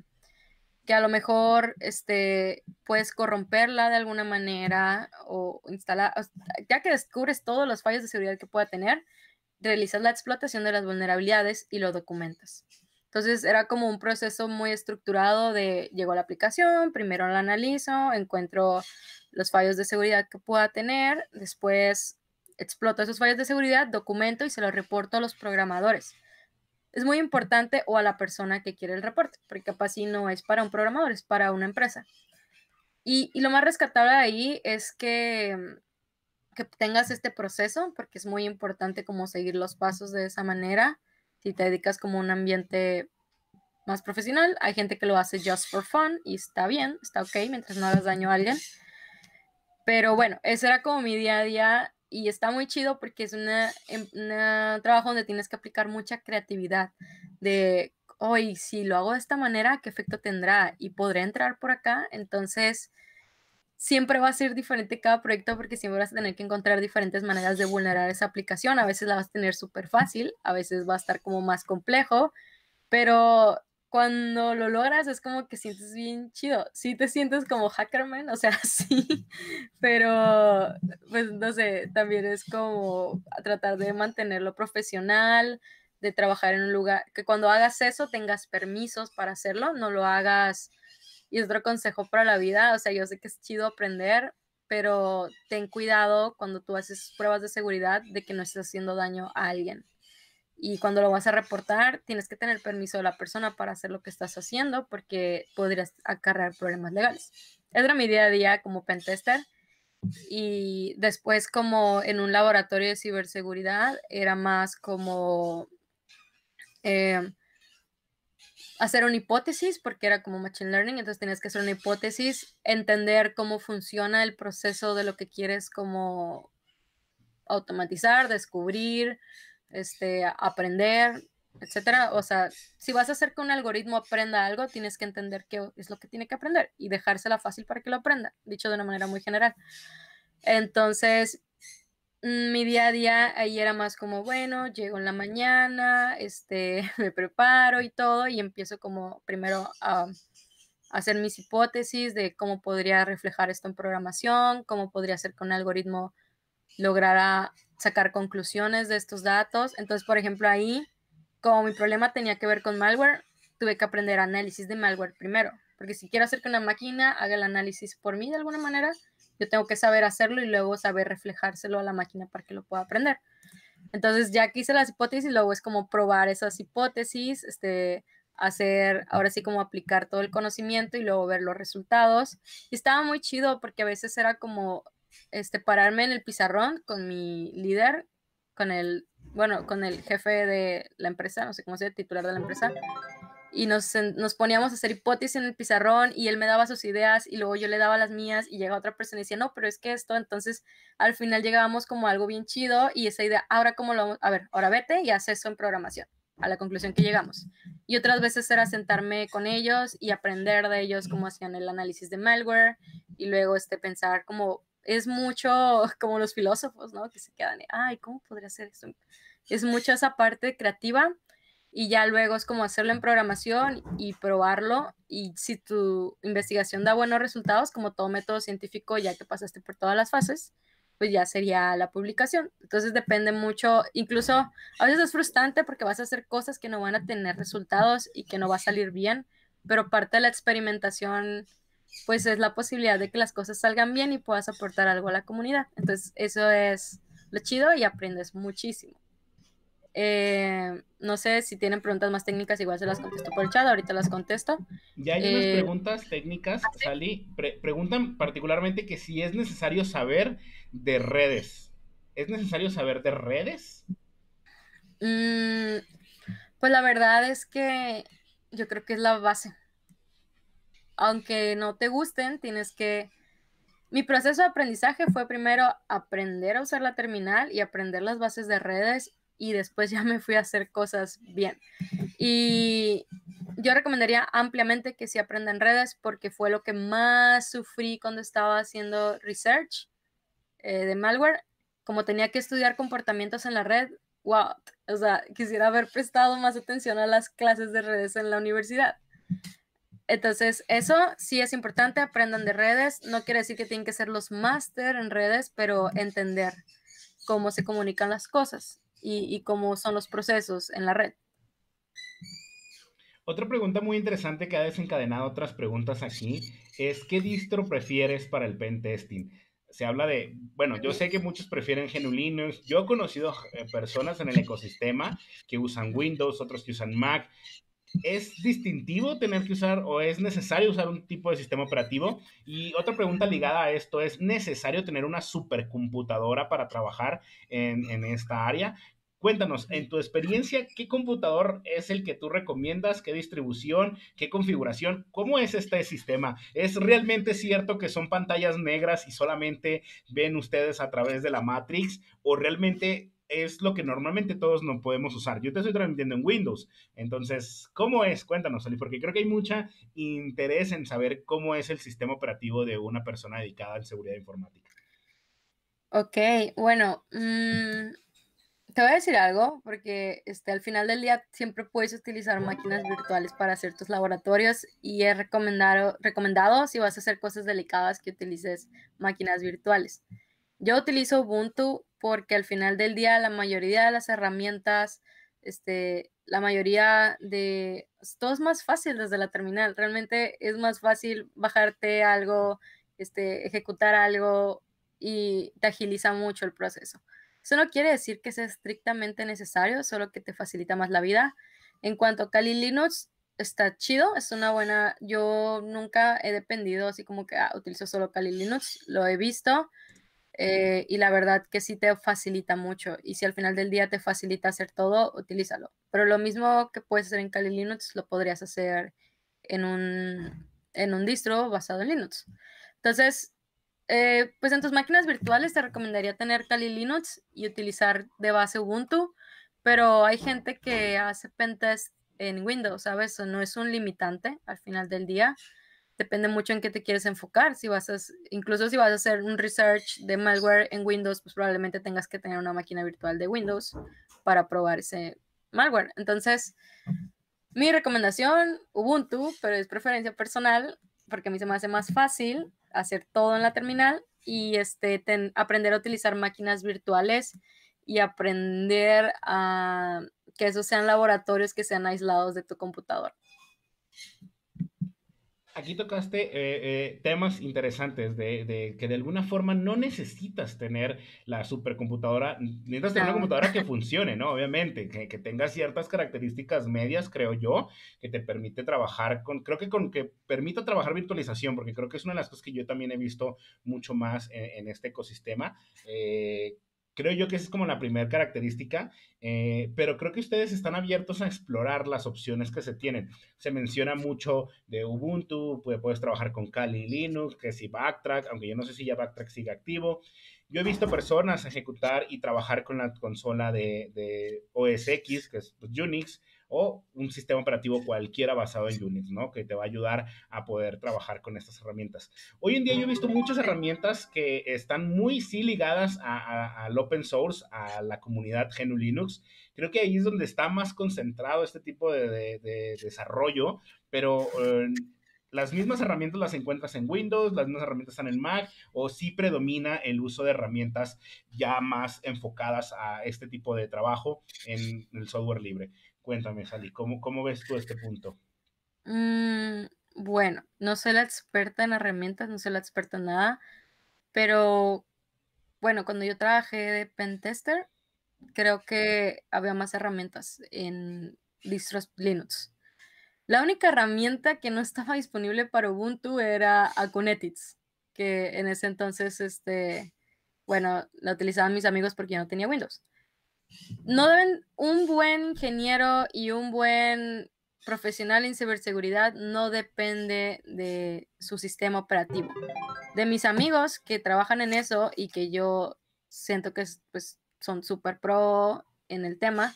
que a lo mejor este, puedes corromperla de alguna manera o instalar, ya que descubres todos los fallas de seguridad que pueda tener, realizas la explotación de las vulnerabilidades y lo documentas. Entonces era como un proceso muy estructurado de llegó la aplicación, primero la analizo, encuentro los fallos de seguridad que pueda tener, después exploto esos fallos de seguridad, documento y se los reporto a los programadores. Es muy importante o a la persona que quiere el reporte, porque capaz si no es para un programador, es para una empresa. Y, y lo más rescatable de ahí es que que tengas este proceso, porque es muy importante como seguir los pasos de esa manera. Si te dedicas como a un ambiente más profesional, hay gente que lo hace just for fun y está bien, está ok, mientras no hagas daño a alguien. Pero bueno, ese era como mi día a día y está muy chido porque es un em, trabajo donde tienes que aplicar mucha creatividad de hoy, si lo hago de esta manera, ¿qué efecto tendrá? Y podré entrar por acá. Entonces, siempre va a ser diferente cada proyecto porque siempre vas a tener que encontrar diferentes maneras de vulnerar esa aplicación. A veces la vas a tener súper fácil, a veces va a estar como más complejo, pero cuando lo logras es como que sientes bien chido. Sí te sientes como hackerman, o sea, sí, pero pues no sé, también es como tratar de mantenerlo profesional, de trabajar en un lugar, que cuando hagas eso tengas permisos para hacerlo, no lo hagas y otro consejo para la vida, o sea, yo sé que es chido aprender, pero ten cuidado cuando tú haces pruebas de seguridad de que no estés haciendo daño a alguien. Y cuando lo vas a reportar, tienes que tener permiso de la persona para hacer lo que estás haciendo porque podrías acarrear problemas legales. Era mi día a día como pentester. Y después como en un laboratorio de ciberseguridad, era más como eh, hacer una hipótesis, porque era como Machine Learning, entonces tienes que hacer una hipótesis, entender cómo funciona el proceso de lo que quieres como automatizar, descubrir, este, aprender, etcétera. O sea, si vas a hacer que un algoritmo aprenda algo, tienes que entender qué es lo que tiene que aprender y dejársela fácil para que lo aprenda, dicho de una manera muy general. Entonces, Mm, mi día a día ahí era más como, bueno, llego en la mañana, este, me preparo y todo, y empiezo como primero a, hacer mis hipótesis de cómo podría reflejar esto en programación, cómo podría hacer con un algoritmo lograra sacar conclusiones de estos datos. Entonces, por ejemplo, ahí, como mi problema tenía que ver con malware, tuve que aprender análisis de malware primero, porque si quiero hacer que una máquina haga el análisis por mí de alguna manera, yo tengo que saber hacerlo y luego saber reflejárselo a la máquina para que lo pueda aprender. Entonces ya aquí hice las hipótesis, luego es como probar esas hipótesis, este, hacer, ahora sí como aplicar todo el conocimiento y luego ver los resultados. Y estaba muy chido porque a veces era como este, pararme en el pizarrón con mi líder, con el, bueno, con el jefe de la empresa, no sé cómo se titular de la empresa, y nos, poníamos a hacer hipótesis en el pizarrón y él me daba sus ideas y luego yo le daba las mías y llegaba otra persona y decía, no, pero es que esto, entonces al final llegábamos como algo bien chido y esa idea, ahora cómo lo vamos, a ver, ahora vete y haz eso en programación, a la conclusión que llegamos. Y otras veces era sentarme con ellos y aprender de ellos cómo hacían el análisis de malware y luego este, pensar como, es mucho como los filósofos, ¿no? Que se quedan, ay, ¿cómo podría ser eso Es mucho esa parte creativa y ya luego es como hacerlo en programación y probarlo. Y si tu investigación da buenos resultados, como todo método científico, ya que pasaste por todas las fases, pues ya sería la publicación. Entonces depende mucho, incluso a veces es frustrante porque vas a hacer cosas que no van a tener resultados y que no va a salir bien, pero parte de la experimentación pues es la posibilidad de que las cosas salgan bien y puedas aportar algo a la comunidad. Entonces eso es lo chido y aprendes muchísimo. Eh, no sé si tienen preguntas más técnicas, igual se las contesto por el chat, ahorita las contesto. Ya hay unas eh, preguntas técnicas, ¿Ah, salí preguntan particularmente que si es necesario saber de redes. ¿Es necesario saber de redes? Mm, pues la verdad es que yo creo que es la base. Aunque no te gusten, tienes que... Mi proceso de aprendizaje fue primero aprender a usar la terminal y aprender las bases de redes y después ya me fui a hacer cosas bien. Y yo recomendaría ampliamente que sí aprendan redes porque fue lo que más sufrí cuando estaba haciendo research eh, de malware. Como tenía que estudiar comportamientos en la red, wow, o sea, quisiera haber prestado más atención a las clases de redes en la universidad. Entonces, eso sí es importante, aprendan de redes. No quiere decir que tienen que ser los máster en redes, pero entender cómo se comunican las cosas y, cómo son los procesos en la red. Otra pregunta muy interesante que ha desencadenado otras preguntas aquí es ¿qué distro prefieres para el pen testing. Se habla de, bueno, yo sé que muchos prefieren genulinos. yo he conocido eh, personas en el ecosistema que usan Windows, otros que usan Mac, ¿Es distintivo tener que usar o es necesario usar un tipo de sistema operativo? Y otra pregunta ligada a esto, ¿es necesario tener una supercomputadora para trabajar en, esta área? Cuéntanos, en tu experiencia, ¿qué computador es el que tú recomiendas? ¿Qué distribución? ¿Qué configuración? ¿Cómo es este sistema? ¿Es realmente cierto que son pantallas negras y solamente ven ustedes a través de la Matrix? ¿O realmente es lo que normalmente todos no podemos usar. Yo te estoy transmitiendo en Windows. Entonces, ¿cómo es? Cuéntanos, Ali, porque creo que hay mucha interés en saber cómo es el sistema operativo de una persona dedicada a la seguridad informática. Ok, bueno, mm, te voy a decir algo, porque este, al final del día siempre puedes utilizar máquinas virtuales para hacer tus laboratorios y es recomendado, recomendado si vas a hacer cosas delicadas que utilices máquinas virtuales. Yo utilizo Ubuntu porque al final del día la mayoría de las herramientas, este, la mayoría de... Pues, todo es más fácil desde la terminal. Realmente es más fácil bajarte algo, este, ejecutar algo y te agiliza mucho el proceso. Eso no quiere decir que sea estrictamente necesario, solo que te facilita más la vida. En cuanto a Kali Linux, está chido, es una buena. Yo nunca he dependido así como que ah, utilizo solo Kali Linux, lo he visto. Eh, y la verdad que sí te facilita mucho. Y si al final del día te facilita hacer todo, utilízalo. Pero lo mismo que puedes hacer en Kali Linux, lo podrías hacer en un, distro basado en Linux. Entonces, eh, pues en tus máquinas virtuales te recomendaría tener Kali Linux y utilizar de base Ubuntu, pero hay gente que hace pentest en Windows, ¿sabes? No es un limitante al final del día depende mucho en qué te quieres enfocar. Si vas a, incluso si vas a hacer un research de malware en Windows, pues probablemente tengas que tener una máquina virtual de Windows para probar ese malware. Entonces, mi recomendación, Ubuntu, pero es preferencia personal, porque a mí se me hace más fácil hacer todo en la terminal y este, aprender a utilizar máquinas virtuales y aprender a que esos sean laboratorios que sean aislados de tu computador aquí tocaste eh, eh temas interesantes de, que de alguna forma no necesitas tener la supercomputadora, necesitas tener una computadora que funcione, ¿no? Obviamente, que, que, tenga ciertas características medias, creo yo, que te permite trabajar con, creo que con que permita trabajar virtualización, porque creo que es una de las cosas que yo también he visto mucho más en, en este ecosistema. Eh, Creo yo que esa es como la primera característica, eh, pero creo que ustedes están abiertos a explorar las opciones que se tienen. Se menciona mucho de Ubuntu, puedes trabajar con Kali Linux, que si Backtrack, aunque yo no sé si ya Backtrack sigue activo. Yo he visto personas ejecutar y trabajar con la consola de, de OS X, que es pues, Unix, o un sistema operativo cualquiera basado en Unix, ¿no? Que te va a ayudar a poder trabajar con estas herramientas. Hoy en día yo he visto muchas herramientas que están muy sí ligadas al open source, a la comunidad GNU Linux. Creo que ahí es donde está más concentrado este tipo de, desarrollo, pero... Eh, las mismas herramientas las encuentras en Windows, las mismas herramientas están en Mac, o sí predomina el uso de herramientas ya más enfocadas a este tipo de trabajo en el software libre. Cuéntame, Sally, ¿cómo, cómo ves tú este punto? Mm, bueno, no soy la experta en herramientas, no soy la experta en nada, pero bueno, cuando yo trabajé de pentester, creo que había más herramientas en distros Linux. La única herramienta que no estaba disponible para Ubuntu era Acunetics, que en ese entonces, este, bueno, la utilizaban mis amigos porque yo no tenía Windows no deben, un buen ingeniero y un buen profesional en ciberseguridad no depende de su sistema operativo. De mis amigos que trabajan en eso y que yo siento que pues, son súper pro en el tema,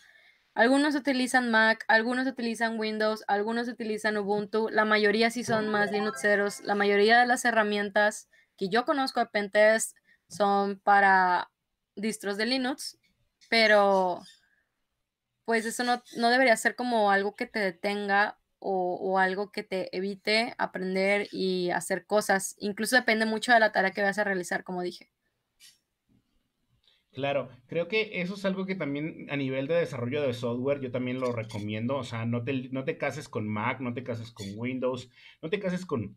algunos utilizan Mac, algunos utilizan Windows, algunos utilizan Ubuntu, la mayoría sí son más Linuxeros, la mayoría de las herramientas que yo conozco de Pentest son para distros de Linux pero pues eso no, debería ser como algo que te detenga o, algo que te evite aprender y hacer cosas. Incluso depende mucho de la tarea que vas a realizar, como dije. Claro, creo que eso es algo que también a nivel de desarrollo de software yo también lo recomiendo. O sea, no no te cases con Mac, no te cases con Windows, no te cases con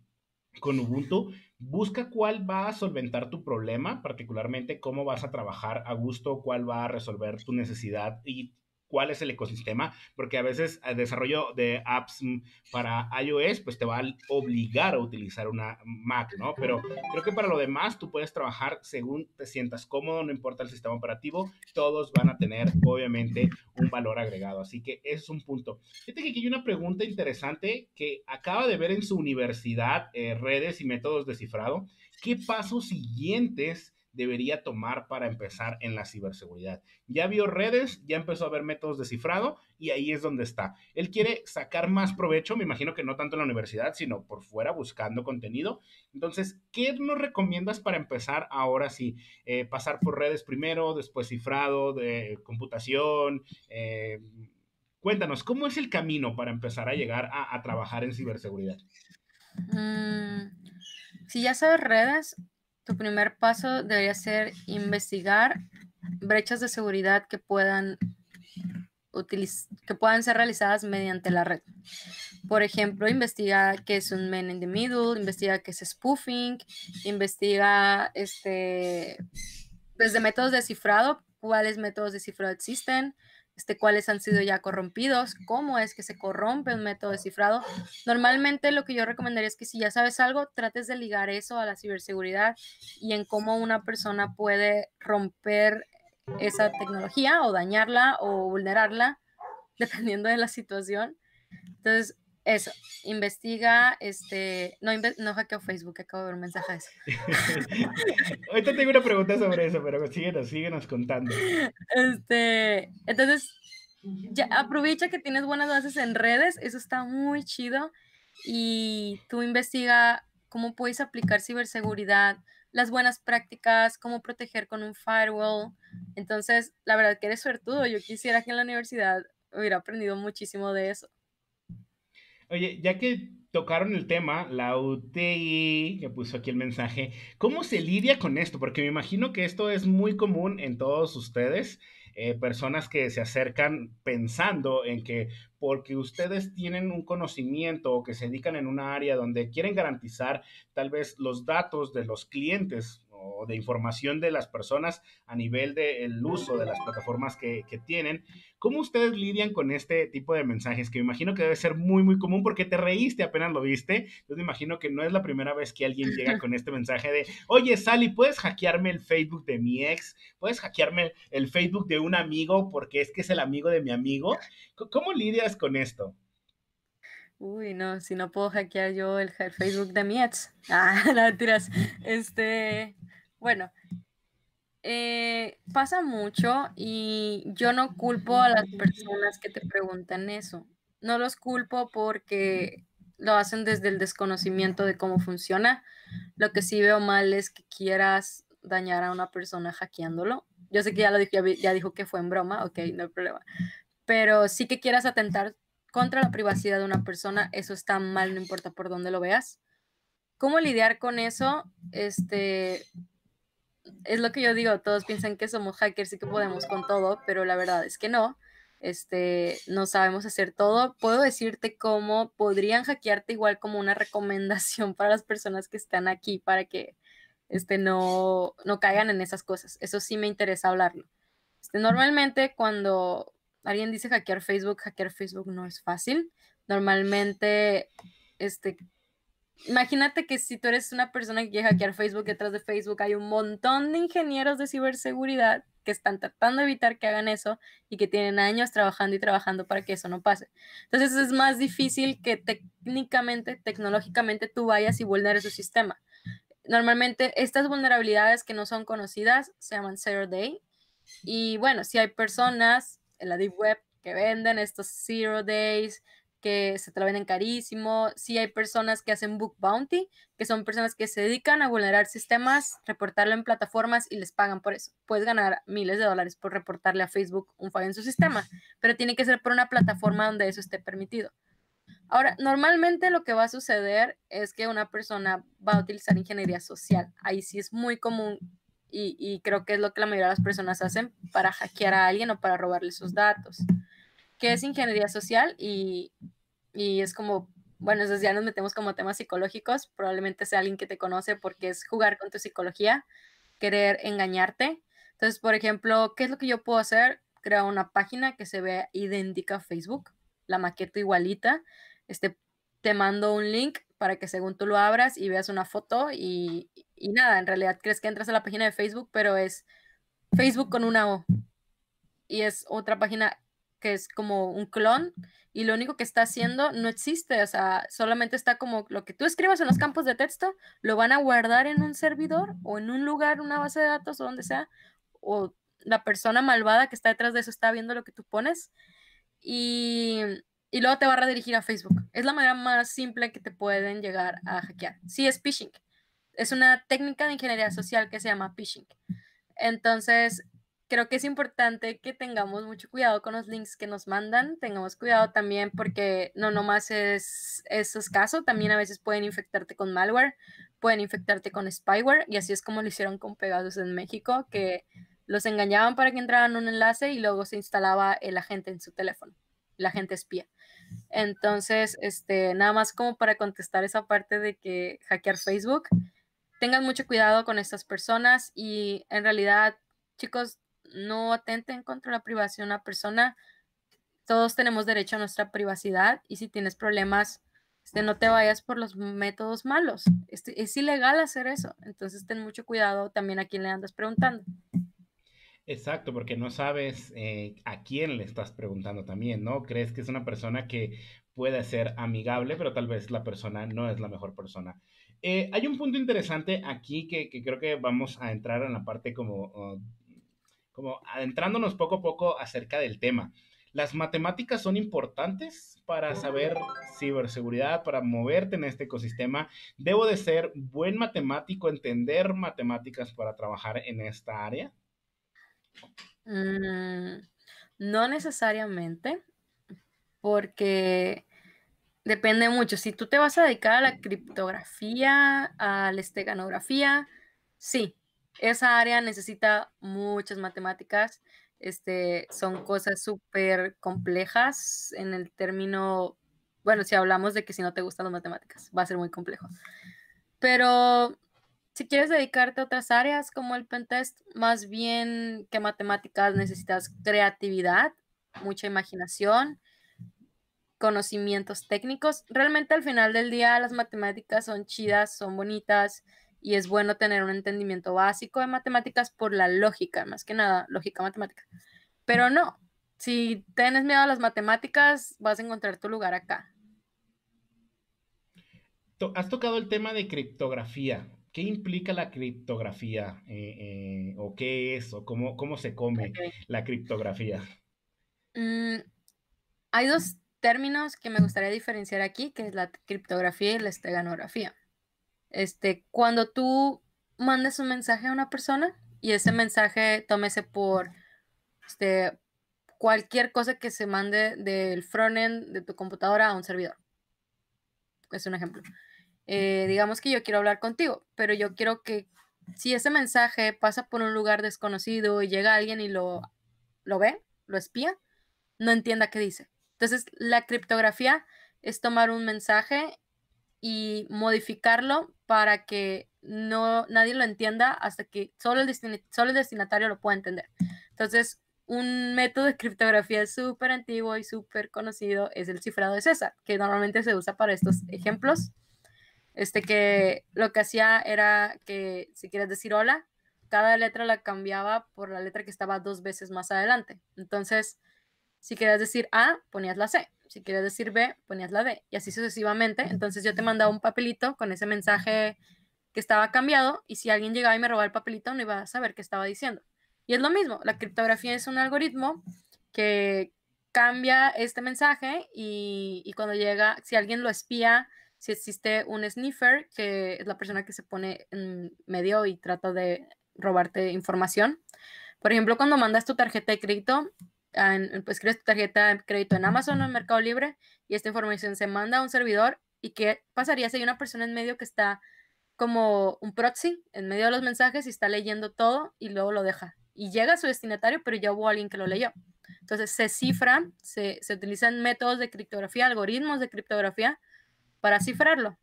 con Ubuntu, busca cuál va a solventar tu problema, particularmente cómo vas a trabajar a gusto, cuál va a resolver tu necesidad y cuál es el ecosistema, porque a veces el desarrollo de apps mm, para iOS, pues te va a obligar a utilizar una Mac, ¿no? Pero creo que para lo demás tú puedes trabajar según te sientas cómodo, no importa el sistema operativo, todos van a tener obviamente un valor agregado. Así que ese es un punto. Fíjate que aquí hay una pregunta interesante que acaba de ver en su universidad, eh, redes y métodos de cifrado. ¿Qué pasos siguientes debería tomar para empezar en la ciberseguridad. Ya vio redes, ya empezó a ver métodos de cifrado y ahí es donde está. Él quiere sacar más provecho, me imagino que no tanto en la universidad, sino por fuera buscando contenido. Entonces, ¿qué nos recomiendas para empezar ahora sí? Eh, pasar por redes primero, después cifrado, de computación. Eh, cuéntanos, ¿cómo es el camino para empezar a llegar a, trabajar en ciberseguridad? Mm, si ya sabes redes, tu primer paso debería ser investigar brechas de seguridad que puedan, que puedan ser realizadas mediante la red. Por ejemplo, investiga qué es un man in the middle, investiga qué es spoofing, investiga este, desde métodos de cifrado, cuáles métodos de cifrado existen, este, cuáles han sido ya corrompidos, cómo es que se corrompe un método de cifrado. Normalmente lo que yo recomendaría es que si ya sabes algo, trates de ligar eso a la ciberseguridad y en cómo una persona puede romper esa tecnología o dañarla o vulnerarla, dependiendo de la situación. Entonces, eso, investiga, este, no, hackeo Facebook, acabo de ver un mensaje de eso. Ahorita tengo una pregunta sobre eso, pero síguenos, síguenos contando. Este, entonces, ya aprovecha que tienes buenas bases en redes, eso está muy chido, y tú investiga cómo puedes aplicar ciberseguridad, las buenas prácticas, cómo proteger con un firewall. Entonces, la verdad que eres suertudo, yo quisiera que en la universidad hubiera aprendido muchísimo de eso. Oye, ya que tocaron el tema, la UTI, que puso aquí el mensaje, ¿cómo se lidia con esto? Porque me imagino que esto es muy común en todos ustedes. Eh, personas que se acercan pensando en que porque ustedes tienen un conocimiento o que se dedican en una área donde quieren garantizar tal vez los datos de los clientes o de información de las personas a nivel del uso de las plataformas que, que, tienen. ¿Cómo ustedes lidian con este tipo de mensajes? Que me imagino que debe ser muy, muy común porque te reíste apenas lo viste. Entonces me imagino que no es la primera vez que alguien llega con este mensaje de, oye Sally, ¿puedes hackearme el Facebook de mi ex? ¿Puedes hackearme el Facebook de un amigo porque es que es el amigo de mi amigo? ¿Cómo lidias con esto? Uy, no, si no puedo hackear yo el Facebook de mi ex. Ah, la tiras. Este, bueno, eh, pasa mucho y yo no culpo a las personas que te preguntan eso. No los culpo porque lo hacen desde el desconocimiento de cómo funciona. Lo que sí veo mal es que quieras dañar a una persona hackeándolo. Yo sé que ya lo ya dijo que fue en broma, ok, no hay problema. Pero sí que quieras atentar contra la privacidad de una persona. Eso está mal, no importa por dónde lo veas. ¿Cómo lidiar con eso? Este, es lo que yo digo, todos piensan que somos hackers y que podemos con todo, pero la verdad es que no. Este, no sabemos hacer todo. Puedo decirte cómo podrían hackearte igual como una recomendación para las personas que están aquí para que este, no, no caigan en esas cosas. Eso sí me interesa hablarlo. Este, normalmente cuando alguien dice hackear Facebook, hackear Facebook no es fácil. Normalmente, este, imagínate que si tú eres una persona que quiere hackear Facebook, detrás de Facebook hay un montón de ingenieros de ciberseguridad que están tratando de evitar que hagan eso y que tienen años trabajando y trabajando para que eso no pase. Entonces es más difícil que técnicamente, tecnológicamente tú vayas y vulneres su sistema. Normalmente estas vulnerabilidades que no son conocidas se llaman zero day y bueno, si hay personas en la Deep Web que venden estos Zero Days, que se te lo venden carísimo. Sí hay personas que hacen book bounty, que son personas que se dedican a vulnerar sistemas, reportarlo en plataformas y les pagan por eso. Puedes ganar miles de dólares por reportarle a Facebook un fallo en su sistema, pero tiene que ser por una plataforma donde eso esté permitido. Ahora, normalmente lo que va a suceder es que una persona va a utilizar ingeniería social. Ahí sí es muy común y, creo que es lo que la mayoría de las personas hacen para hackear a alguien o para robarle sus datos, que es ingeniería social y, es como, bueno, entonces ya nos metemos como temas psicológicos, probablemente sea alguien que te conoce porque es jugar con tu psicología, querer engañarte. Entonces, por ejemplo, ¿qué es lo que yo puedo hacer? Crear una página que se vea idéntica a Facebook, la maqueta igualita. Este, te mando un link para que según tú lo abras y veas una foto y, y nada, en realidad crees que entras a la página de Facebook, pero es Facebook con una O. Y es otra página que es como un clon y lo único que está haciendo no existe, o sea, solamente está como lo que tú escribas en los campos de texto, lo van a guardar en un servidor o en un lugar, una base de datos o donde sea, o la persona malvada que está detrás de eso está viendo lo que tú pones y, y luego te va a redirigir a Facebook. Es la manera más simple que te pueden llegar a hackear. Sí, es phishing, es una técnica de ingeniería social que se llama phishing. Entonces, creo que es importante que tengamos mucho cuidado con los links que nos mandan, tengamos cuidado también porque no nomás es esos casos, también a veces pueden infectarte con malware, pueden infectarte con spyware y así es como lo hicieron con pegados en México, que los engañaban para que entraran un enlace y luego se instalaba el agente en su teléfono, la gente espía. Entonces, este, nada más como para contestar esa parte de que hackear Facebook tengan mucho cuidado con estas personas y en realidad, chicos, no atenten contra la privacidad de una persona. Todos tenemos derecho a nuestra privacidad y si tienes problemas, este, no te vayas por los métodos malos. Este, es ilegal hacer eso. Entonces, ten mucho cuidado también a quién le andas preguntando. Exacto, porque no sabes eh, a quién le estás preguntando también, ¿no? Crees que es una persona que puede ser amigable, pero tal vez la persona no es la mejor persona. Eh, hay un punto interesante aquí que, creo que vamos a entrar en la parte como, oh, como adentrándonos poco a poco acerca del tema. Las matemáticas son importantes para saber ciberseguridad, para moverte en este ecosistema. Debo de ser buen matemático, entender matemáticas para trabajar en esta área. Mm, no necesariamente, porque depende mucho. Si tú te vas a dedicar a la criptografía, a la esteganografía, sí, esa área necesita muchas matemáticas. Este, son cosas súper complejas en el término, bueno, si hablamos de que si no te gustan las matemáticas, va a ser muy complejo. Pero si quieres dedicarte a otras áreas como el pentest, más bien que matemáticas necesitas creatividad, mucha imaginación conocimientos técnicos. Realmente al final del día las matemáticas son chidas, son bonitas y es bueno tener un entendimiento básico de matemáticas por la lógica, más que nada, lógica matemática. Pero no, si tienes miedo a las matemáticas, vas a encontrar tu lugar acá. Has tocado el tema de criptografía. ¿Qué implica la criptografía? Eh, eh, ¿O qué es? cómo, se come la criptografía? Mm, hay dos términos que me gustaría diferenciar aquí, que es la criptografía y la esteganografía. Este, cuando tú mandas un mensaje a una persona y ese mensaje tómese por este, cualquier cosa que se mande del frontend de tu computadora a un servidor. Es un ejemplo. Eh, digamos que yo quiero hablar contigo, pero yo quiero que si ese mensaje pasa por un lugar desconocido y llega alguien y lo, lo ve, lo espía, no entienda qué dice. Entonces, la criptografía es tomar un mensaje y modificarlo para que no, nadie lo entienda hasta que solo el, solo el destinatario lo pueda entender. Entonces, un método de criptografía súper antiguo y súper conocido es el cifrado de César, que normalmente se usa para estos ejemplos. Este que lo que hacía era que si quieres decir hola, cada letra la cambiaba por la letra que estaba dos veces más adelante. Entonces, si querías decir A, ponías la C. Si querías decir B, ponías la D. Y así sucesivamente. Entonces yo te mandaba un papelito con ese mensaje que estaba cambiado y si alguien llegaba y me robaba el papelito no iba a saber qué estaba diciendo. Y es lo mismo, la criptografía es un algoritmo que cambia este mensaje y, y cuando llega, si alguien lo espía, si existe un sniffer, que es la persona que se pone en medio y trata de robarte información. Por ejemplo, cuando mandas tu tarjeta de crédito, pues creas tu tarjeta de crédito en Amazon o en Mercado Libre y esta información se manda a un servidor. ¿Y qué pasaría si hay una persona en medio que está como un proxy en medio de los mensajes y está leyendo todo y luego lo deja? Y llega a su destinatario, pero ya hubo alguien que lo leyó. Entonces se cifran, se, se utilizan métodos de criptografía, algoritmos de criptografía para cifrarlo.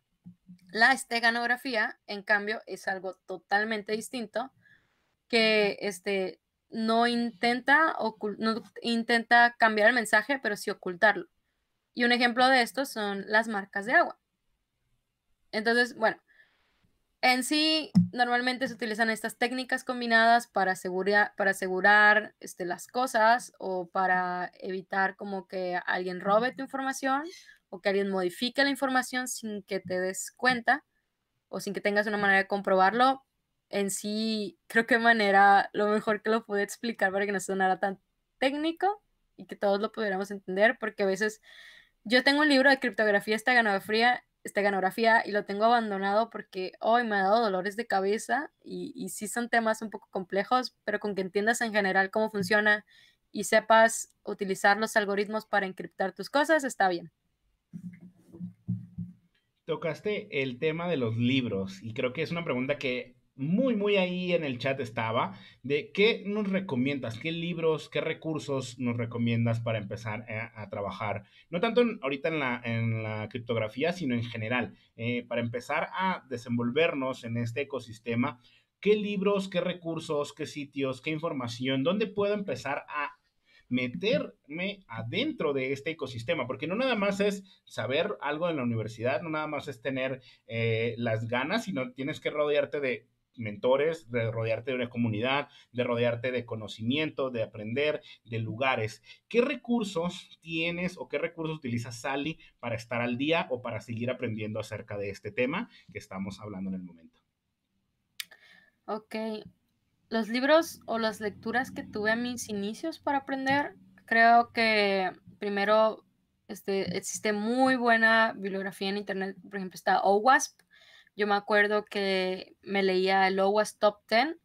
La esteganografía, en cambio, es algo totalmente distinto que este, no intenta, no intenta cambiar el mensaje, pero sí ocultarlo. Y un ejemplo de esto son las marcas de agua. Entonces, bueno, en sí normalmente se utilizan estas técnicas combinadas para, para asegurar este, las cosas o para evitar como que alguien robe tu información o que alguien modifique la información sin que te des cuenta o sin que tengas una manera de comprobarlo, en sí, creo que manera lo mejor que lo pude explicar para que no sonara tan técnico y que todos lo pudiéramos entender, porque a veces yo tengo un libro de criptografía esteganografía, esteganografía y lo tengo abandonado porque hoy me ha dado dolores de cabeza y, y sí son temas un poco complejos, pero con que entiendas en general cómo funciona y sepas utilizar los algoritmos para encriptar tus cosas, está bien tocaste el tema de los libros y creo que es una pregunta que muy, muy ahí en el chat estaba, de qué nos recomiendas, qué libros, qué recursos nos recomiendas para empezar a, trabajar, no tanto ahorita en la, en la, criptografía, sino en general, eh, para empezar a desenvolvernos en este ecosistema, qué libros, qué recursos, qué sitios, qué información, dónde puedo empezar a meterme adentro de este ecosistema, porque no nada más es saber algo en la universidad, no nada más es tener eh, las ganas, sino tienes que rodearte de mentores, de rodearte de una comunidad, de rodearte de conocimiento, de aprender, de lugares. ¿Qué recursos tienes o qué recursos utiliza Sally para estar al día o para seguir aprendiendo acerca de este tema que estamos hablando en el momento? Ok, los libros o las lecturas que tuve a mis inicios para aprender, creo que primero este, existe muy buena bibliografía en internet, por ejemplo está OWASP, yo me acuerdo que me leía el OWASP Top 10,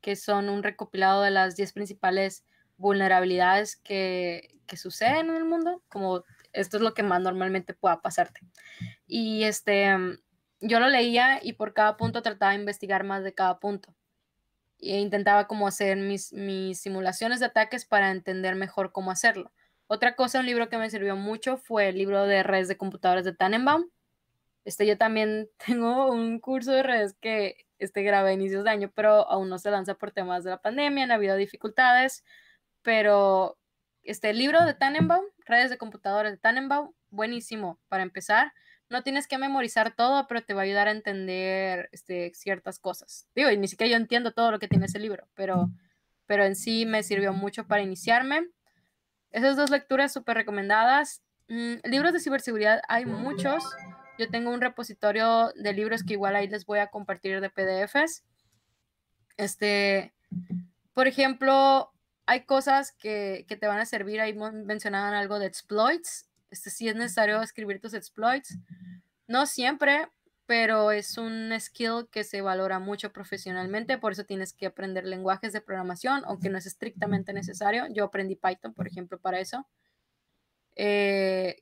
que son un recopilado de las 10 principales vulnerabilidades que, suceden en el mundo, como esto es lo que más normalmente pueda pasarte. Y este, yo lo leía y por cada punto trataba de investigar más de cada punto. E intentaba como hacer mis, mis simulaciones de ataques para entender mejor cómo hacerlo. Otra cosa, un libro que me sirvió mucho fue el libro de redes de computadoras de Tannenbaum, este, yo también tengo un curso de redes que este, grabé inicios de año, pero aún no se lanza por temas de la pandemia, ha habido dificultades, pero este el libro de Tannenbaum, redes de computadores de Tannenbaum, buenísimo para empezar. No tienes que memorizar todo, pero te va a ayudar a entender este, ciertas cosas. Digo, y ni siquiera yo entiendo todo lo que tiene ese libro, pero, pero en sí me sirvió mucho para iniciarme. Esas dos lecturas súper recomendadas. Mm, libros de ciberseguridad hay muchos. Yo tengo un repositorio de libros que igual ahí les voy a compartir de PDFs. Este, por ejemplo, hay cosas que, te van a servir. Ahí mencionaban algo de exploits. Este, sí es necesario escribir tus exploits. No siempre, pero es un skill que se valora mucho profesionalmente, por eso tienes que aprender lenguajes de programación, aunque no es estrictamente necesario. Yo aprendí Python, por ejemplo, para eso. Eh,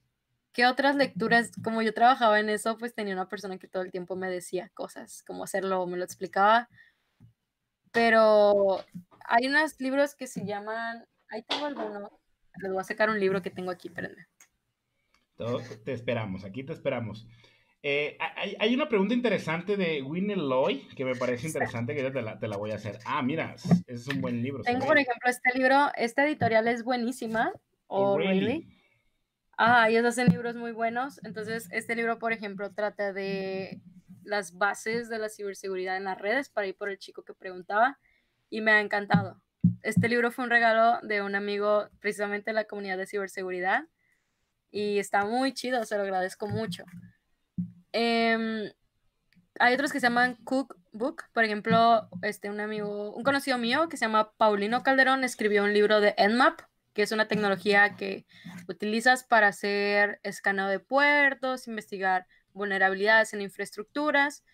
¿Qué otras lecturas? Como yo trabajaba en eso, pues tenía una persona que todo el tiempo me decía cosas, como hacerlo, me lo explicaba. Pero hay unos libros que se llaman, ahí tengo alguno, les voy a sacar un libro que tengo aquí, espérenme. Te esperamos, aquí te esperamos. Eh, hay, una pregunta interesante de Winnie que me parece interesante que yo te la, voy a hacer. Ah, mira, es un buen libro. Tengo, por ejemplo, este libro. Esta editorial es buenísima. Oh, o... Ah, ellos hacen libros muy buenos. Entonces, este libro, por ejemplo, trata de las bases de la ciberseguridad en las redes, para ir por el chico que preguntaba, y me ha encantado. Este libro fue un regalo de un amigo precisamente de la comunidad de ciberseguridad y está muy chido, se lo agradezco mucho. Em, hay otros que se llaman cookbook, por ejemplo, este, un amigo, un conocido mío que se llama Paulino Calderón escribió un libro de Nmap, que es una tecnología que utilizas para hacer escaneo de puertos, investigar vulnerabilidades en infraestructuras,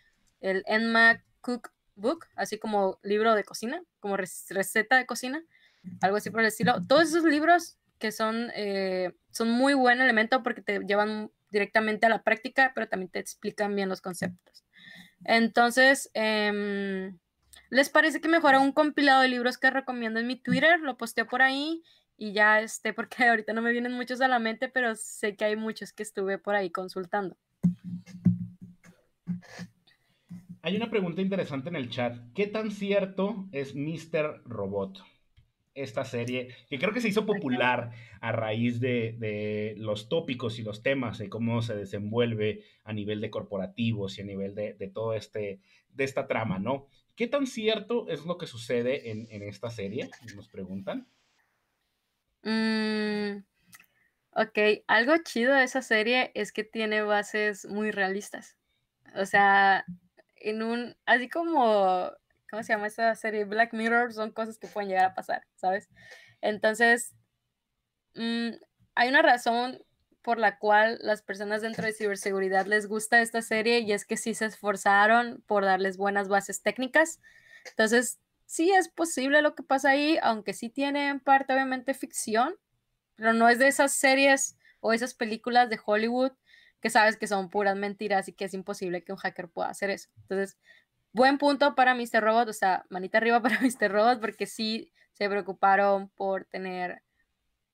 el Enma Cookbook, así como libro de cocina, como receta de cocina, algo así por el estilo. Todos esos libros que son, eh, son muy buen elemento porque te llevan directamente a la práctica, pero también te explican bien los conceptos. Entonces, em, ¿les parece que mejora un compilado de libros que recomiendo en mi Twitter? Lo posteo por ahí y ya este, porque ahorita no me vienen muchos a la mente, pero sé que hay muchos que estuve por ahí consultando. Hay una pregunta interesante en el chat. ¿Qué tan cierto es Mr. Robot? Esta serie, que creo que se hizo popular a raíz de, los tópicos y los temas, de cómo se desenvuelve a nivel de corporativos y a nivel de, de todo este, de esta trama, ¿no? ¿Qué tan cierto es lo que sucede en, en esta serie? Nos preguntan. Mm, ok, algo chido de esa serie es que tiene bases muy realistas. O sea, en un, así como, ¿cómo se llama esa serie? Black Mirror son cosas que pueden llegar a pasar, ¿sabes? Entonces, mm, hay una razón por la cual las personas dentro de ciberseguridad les gusta esta serie y es que sí se esforzaron por darles buenas bases técnicas. Entonces, sí es posible lo que pasa ahí, aunque sí tiene en parte obviamente ficción, pero no es de esas series o esas películas de Hollywood que sabes que son puras mentiras y que es imposible que un hacker pueda hacer eso. Entonces, buen punto para Mr. Robot, o sea, manita arriba para Mr. Robot, porque sí se preocuparon por tener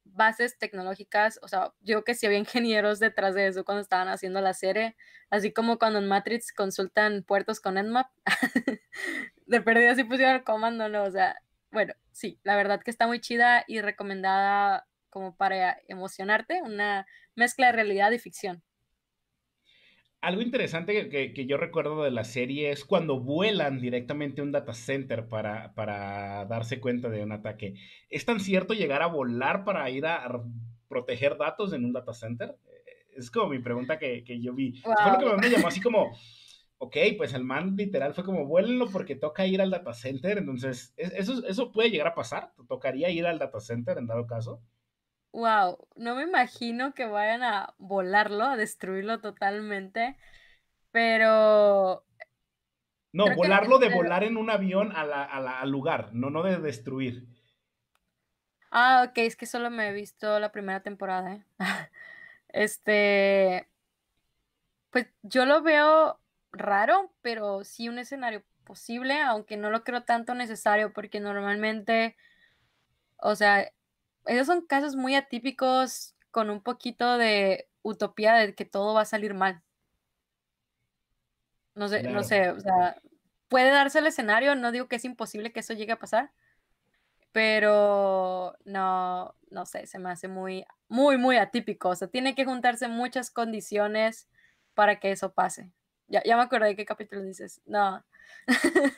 bases tecnológicas, o sea, yo que sí había ingenieros detrás de eso cuando estaban haciendo la serie, así como cuando en Matrix consultan puertos con Nmap, de perdida sí pusieron el comando, ¿no? O sea, bueno, sí, la verdad que está muy chida y recomendada como para emocionarte, una mezcla de realidad y ficción. Algo interesante que, yo recuerdo de la serie es cuando vuelan directamente a un data center para, para darse cuenta de un ataque. ¿Es tan cierto llegar a volar para ir a proteger datos en un data center? Es como mi pregunta que, que yo vi. Fue lo que me llamó así como, ok, pues el man literal fue como, vuélenlo porque toca ir al data center, entonces eso, eso puede llegar a pasar, tocaría ir al data center en dado caso. Wow, no me imagino que vayan a volarlo, a destruirlo totalmente, pero... No, volarlo de volar en un avión al lugar, no, no de destruir. Ah, ok, es que solo me he visto la primera temporada. ¿eh? este, pues yo lo veo raro, pero sí un escenario posible, aunque no lo creo tanto necesario, porque normalmente, o sea, esos son casos muy atípicos con un poquito de utopía de que todo va a salir mal. No sé, no sé, o sea, puede darse el escenario, no digo que es imposible que eso llegue a pasar, pero no, no sé, se me hace muy, muy, muy atípico. O sea, tiene que juntarse muchas condiciones para que eso pase. Ya, ya me acordé de qué capítulo dices. No.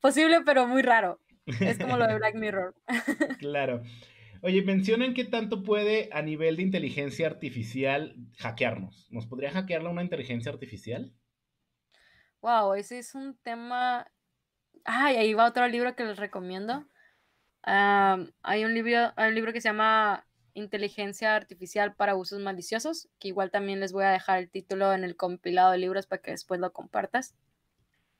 Posible, pero muy raro. Es como lo de Black Mirror. claro. Oye, mencionan qué tanto puede a nivel de inteligencia artificial hackearnos. ¿Nos podría hackearla una inteligencia artificial? Wow, ese es un tema. Ay, ahí va otro libro que les recomiendo. Ah, hay, un libro, hay un libro que se llama inteligencia artificial para usos maliciosos, que igual también les voy a dejar el título en el compilado de libros para que después lo compartas.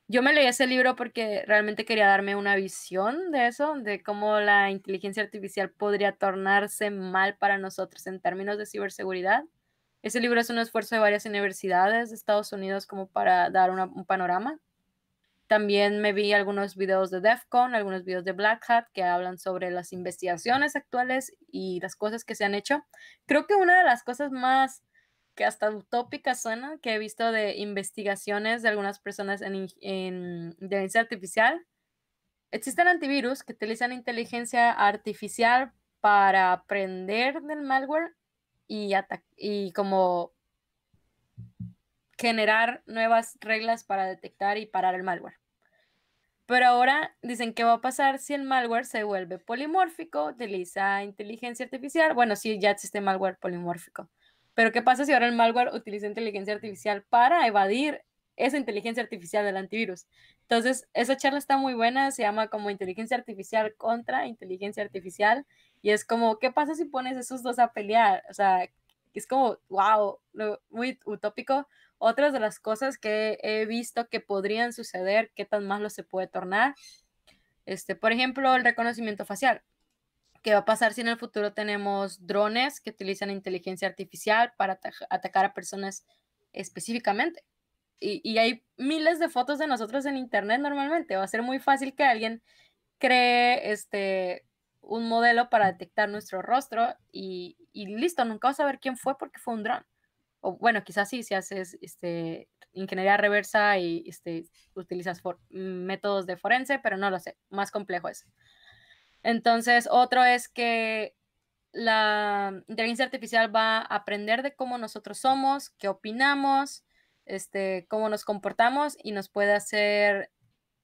Yo me leí ese libro porque realmente quería darme una visión de eso, de cómo la inteligencia artificial podría tornarse mal para nosotros en términos de ciberseguridad. Ese libro es un esfuerzo de varias universidades de Estados Unidos como para dar un panorama. También me vi algunos videos de DEFCON, algunos videos de Black Hat que hablan sobre las investigaciones actuales y las cosas que se han hecho. Creo que una de las cosas más que hasta utópica suena, que he visto de investigaciones de algunas personas en, en inteligencia artificial. Existen antivirus que utilizan inteligencia artificial para aprender del malware y, y como generar nuevas reglas para detectar y parar el malware. Pero ahora dicen qué va a pasar si el malware se vuelve polimórfico, utiliza inteligencia artificial. Bueno, sí, ya existe malware polimórfico. Pero ¿qué pasa si ahora el malware utiliza inteligencia artificial para evadir esa inteligencia artificial del antivirus? Entonces, esa charla está muy buena, se llama como inteligencia artificial contra inteligencia artificial. Y es como, ¿qué pasa si pones esos dos a pelear? O sea, es como, wow, muy utópico, otras de las cosas que he visto que podrían suceder, qué tan malo se puede tornar. Este, por ejemplo, el reconocimiento facial. ¿Qué va a pasar si en el futuro tenemos drones que utilizan inteligencia artificial para atacar a personas específicamente? Y, hay miles de fotos de nosotros en internet normalmente. Va a ser muy fácil que alguien cree este, un modelo para detectar nuestro rostro y, y listo, nunca vas a saber quién fue porque fue un drone o bueno, quizás sí, si haces este, ingeniería reversa y este, utilizas mm, métodos de forense, pero no lo sé, más complejo es. Entonces, otro es que la inteligencia artificial va a aprender de cómo nosotros somos, qué opinamos, este, cómo nos comportamos y nos puede hacer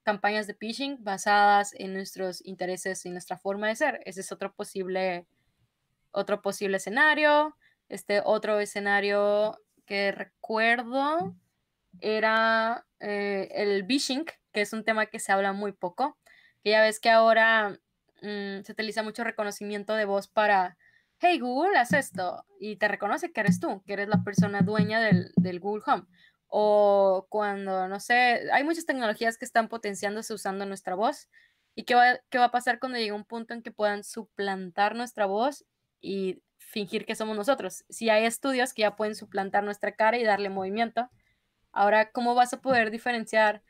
campañas de pitching basadas en nuestros intereses y nuestra forma de ser. Ese es otro posible, otro posible escenario. Este otro escenario que recuerdo era eh, el bishing, que es un tema que se habla muy poco, que ya ves que ahora mm, se utiliza mucho reconocimiento de voz para, hey Google, haz esto, y te reconoce que eres tú, que eres la persona dueña del, Google Home. O cuando, no sé, hay muchas tecnologías que están potenciándose usando nuestra voz. ¿Y qué va, qué va a pasar cuando llegue un punto en que puedan suplantar nuestra voz y fingir que somos nosotros. Si hay estudios que ya pueden suplantar nuestra cara y darle movimiento, ahora, ¿cómo vas a poder diferenciar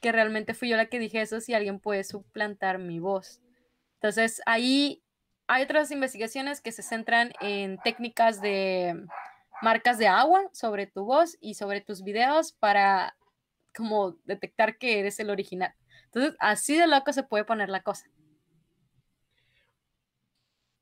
que realmente fui yo la que dije eso si alguien puede suplantar mi voz? Entonces, ahí hay otras investigaciones que se centran en técnicas de marcas de agua sobre tu voz y sobre tus videos para como detectar que eres el original. Entonces, así de loco se puede poner la cosa.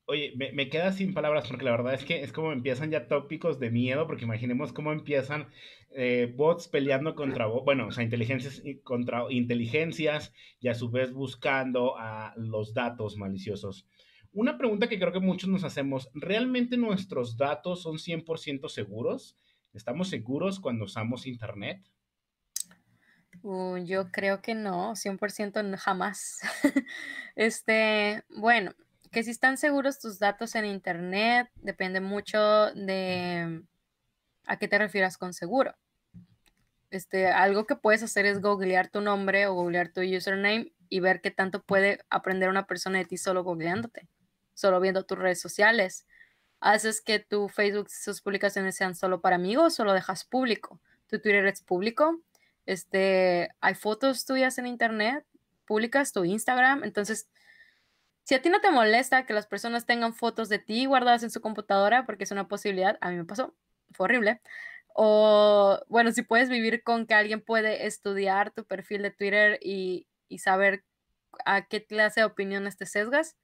Oye, me, queda sin palabras porque la verdad es que es como empiezan ya tópicos de miedo, porque imaginemos cómo empiezan eh, bots peleando contra bots, bueno, o sea, inteligencias contra inteligencias y a su vez buscando a los datos maliciosos. Una pregunta que creo que muchos nos hacemos, ¿realmente nuestros datos son 100% seguros? ¿Estamos seguros cuando usamos Internet? Uh, yo creo que no, 100% jamás. este, bueno, que si están seguros tus datos en Internet, depende mucho de a qué te refieras con seguro. Este, algo que puedes hacer es googlear tu nombre o googlear tu username y ver qué tanto puede aprender una persona de ti solo googleándote, solo viendo tus redes sociales. Haces que tu Facebook, sus publicaciones sean solo para amigos o lo dejas público. Tu Twitter es público. Este, hay fotos tuyas en internet, publicas tu Instagram. Entonces, si a ti no te molesta que las personas tengan fotos de ti guardadas en su computadora, porque es una posibilidad, a mí me pasó, fue horrible. O bueno, si puedes vivir con que alguien puede estudiar tu perfil de Twitter y, saber a qué clase de opiniones te sesgas,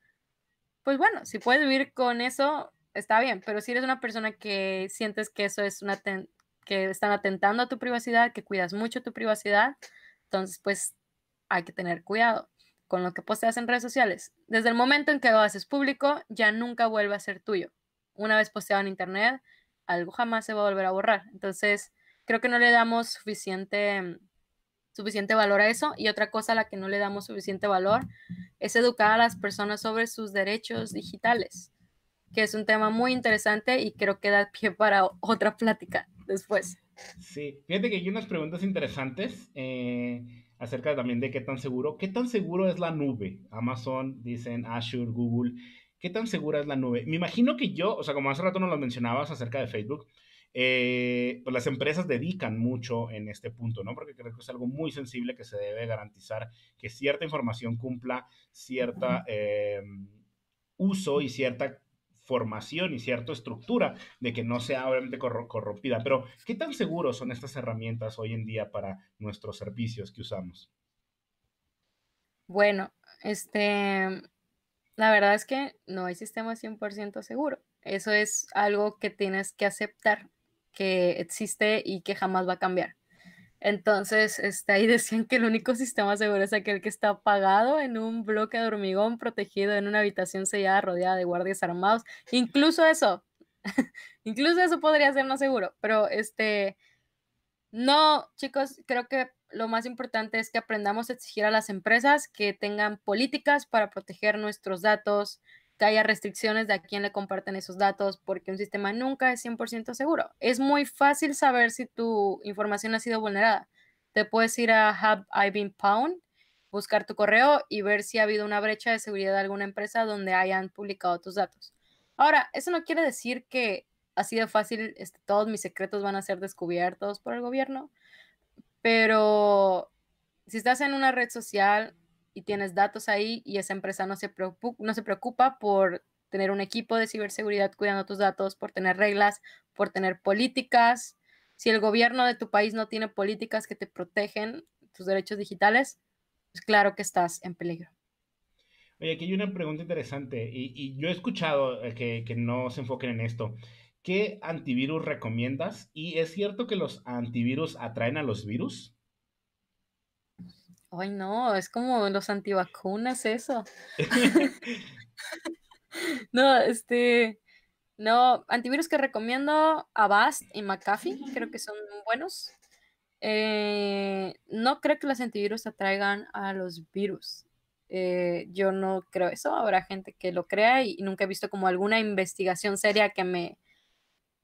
pues bueno, si puedes vivir con eso, está bien, pero si eres una persona que sientes que eso es una que están atentando a tu privacidad, que cuidas mucho tu privacidad, entonces pues hay que tener cuidado con lo que posteas en redes sociales. Desde el momento en que lo haces público, ya nunca vuelve a ser tuyo. Una vez posteado en Internet, algo jamás se va a volver a borrar. Entonces, creo que no le damos suficiente, mm, suficiente valor a eso. Y otra cosa a la que no le damos suficiente valor es educar a las personas sobre sus derechos digitales, que es un tema muy interesante y creo que da pie para otra plática después. Sí, fíjate que hay unas preguntas interesantes. Eh, acerca también de qué tan seguro, qué tan seguro es la nube. Amazon, dicen Azure, Google, qué tan segura es la nube. Me imagino que yo, o sea, como hace rato nos lo mencionabas acerca de Facebook, eh, pues las empresas dedican mucho en este punto, ¿no? Porque creo que es algo muy sensible que se debe garantizar que cierta información cumpla cierta eh, uso y cierta formación y cierta estructura de que no sea obviamente corrompida. Pero, ¿qué tan seguros son estas herramientas hoy en día para nuestros servicios que usamos? Bueno, este, la verdad es que no hay sistema 100% seguro. Eso es algo que tienes que aceptar que existe y que jamás va a cambiar. Entonces, este, ahí decían que el único sistema seguro es aquel que está apagado en un bloque de hormigón, protegido en una habitación sellada, rodeada de guardias armados. Incluso eso, incluso eso podría ser más seguro, pero este, no, chicos, creo que lo más importante es que aprendamos a exigir a las empresas que tengan políticas para proteger nuestros datos, que haya restricciones de a quién le comparten esos datos, porque un sistema nunca es 100% seguro. Es muy fácil saber si tu información ha sido vulnerada. Te puedes ir a Have I Been Pound, buscar tu correo y ver si ha habido una brecha de seguridad de alguna empresa donde hayan publicado tus datos. Ahora, eso no quiere decir que ha sido fácil este, todos mis secretos van a ser descubiertos por el gobierno, pero si estás en una red social y tienes datos ahí y esa empresa no se, no se preocupa por tener un equipo de ciberseguridad cuidando tus datos, por tener reglas, por tener políticas. Si el gobierno de tu país no tiene políticas que te protegen tus derechos digitales, pues claro que estás en peligro. Oye, aquí hay una pregunta interesante y, yo he escuchado eh, que, que, no se enfoquen en esto. ¿Qué antivirus recomiendas? ¿Y es cierto que los antivirus atraen a los virus? Ay, no, es como los antivacunas eso. no, este, no, antivirus que recomiendo, Avast y McAfee, creo que son buenos. Eh, no creo que los antivirus atraigan a los virus. Eh, yo no creo eso. Habrá gente que lo crea y nunca he visto como alguna investigación seria que me,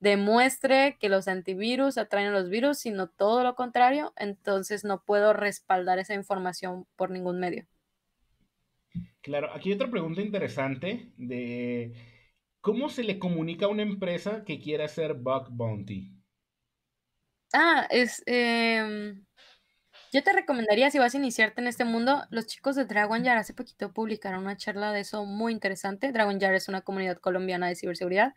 demuestre que los antivirus atraen a los virus, sino todo lo contrario, entonces no puedo respaldar esa información por ningún medio. Claro, aquí hay otra pregunta interesante de cómo se le comunica a una empresa que quiere hacer bug bounty. Ah, es... Em, yo te recomendaría, si vas a iniciarte en este mundo, los chicos de Dragon Yard hace poquito publicaron una charla de eso muy interesante. Dragon Yard es una comunidad colombiana de ciberseguridad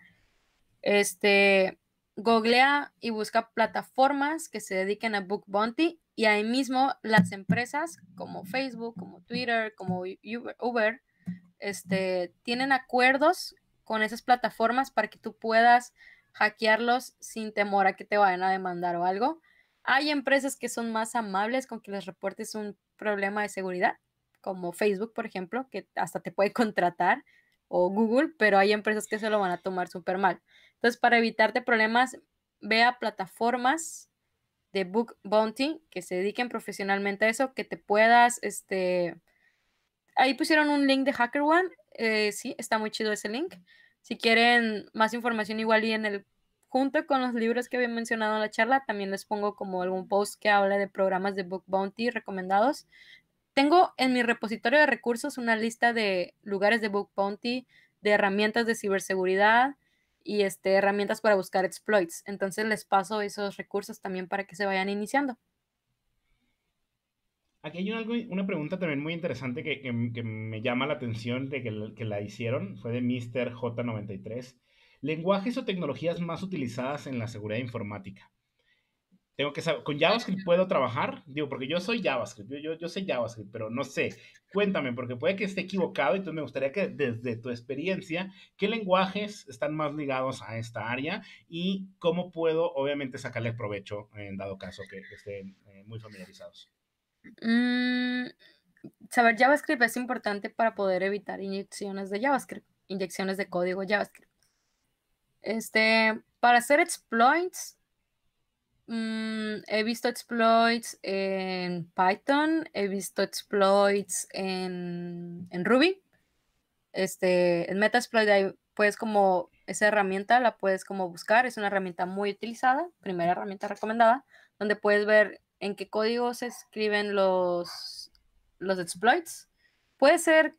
este, googlea y busca plataformas que se dediquen a Book Bounty y ahí mismo las empresas como Facebook, como Twitter, como Uber, este, tienen acuerdos con esas plataformas para que tú puedas hackearlos sin temor a que te vayan a demandar o algo. Hay empresas que son más amables con que les reportes un problema de seguridad, como Facebook, por ejemplo, que hasta te puede contratar, o Google, pero hay empresas que se lo van a tomar súper mal. Entonces, para evitarte problemas, vea plataformas de book bounty que se dediquen profesionalmente a eso, que te puedas, este, ahí pusieron un link de HackerOne, One. Eh, sí, está muy chido ese link. Si quieren más información igual y en el, junto con los libros que había mencionado en la charla, también les pongo como algún post que habla de programas de book bounty recomendados. Tengo en mi repositorio de recursos una lista de lugares de book bounty, de herramientas de ciberseguridad, y este, herramientas para buscar exploits. Entonces les paso esos recursos también para que se vayan iniciando. Aquí hay una pregunta también muy interesante que, me llama la atención de que, que la hicieron, fue de Mr. J93. Lenguajes o tecnologías más utilizadas en la seguridad informática. Tengo que saber, ¿con JavaScript puedo trabajar? Digo, porque yo soy JavaScript, yo, yo, sé JavaScript, pero no sé. Cuéntame, porque puede que esté equivocado, y entonces me gustaría que desde tu experiencia, ¿qué lenguajes están más ligados a esta área y cómo puedo, obviamente, sacarle provecho en dado caso que estén eh, muy familiarizados? Mm, saber JavaScript es importante para poder evitar inyecciones de JavaScript, inyecciones de código JavaScript. Este, para hacer exploits Mm, he visto exploits en Python, he visto exploits en, en Ruby. Este, en Metasploit puedes como, esa herramienta la puedes como buscar, es una herramienta muy utilizada, primera herramienta recomendada, donde puedes ver en qué código se escriben los, los exploits. Puede ser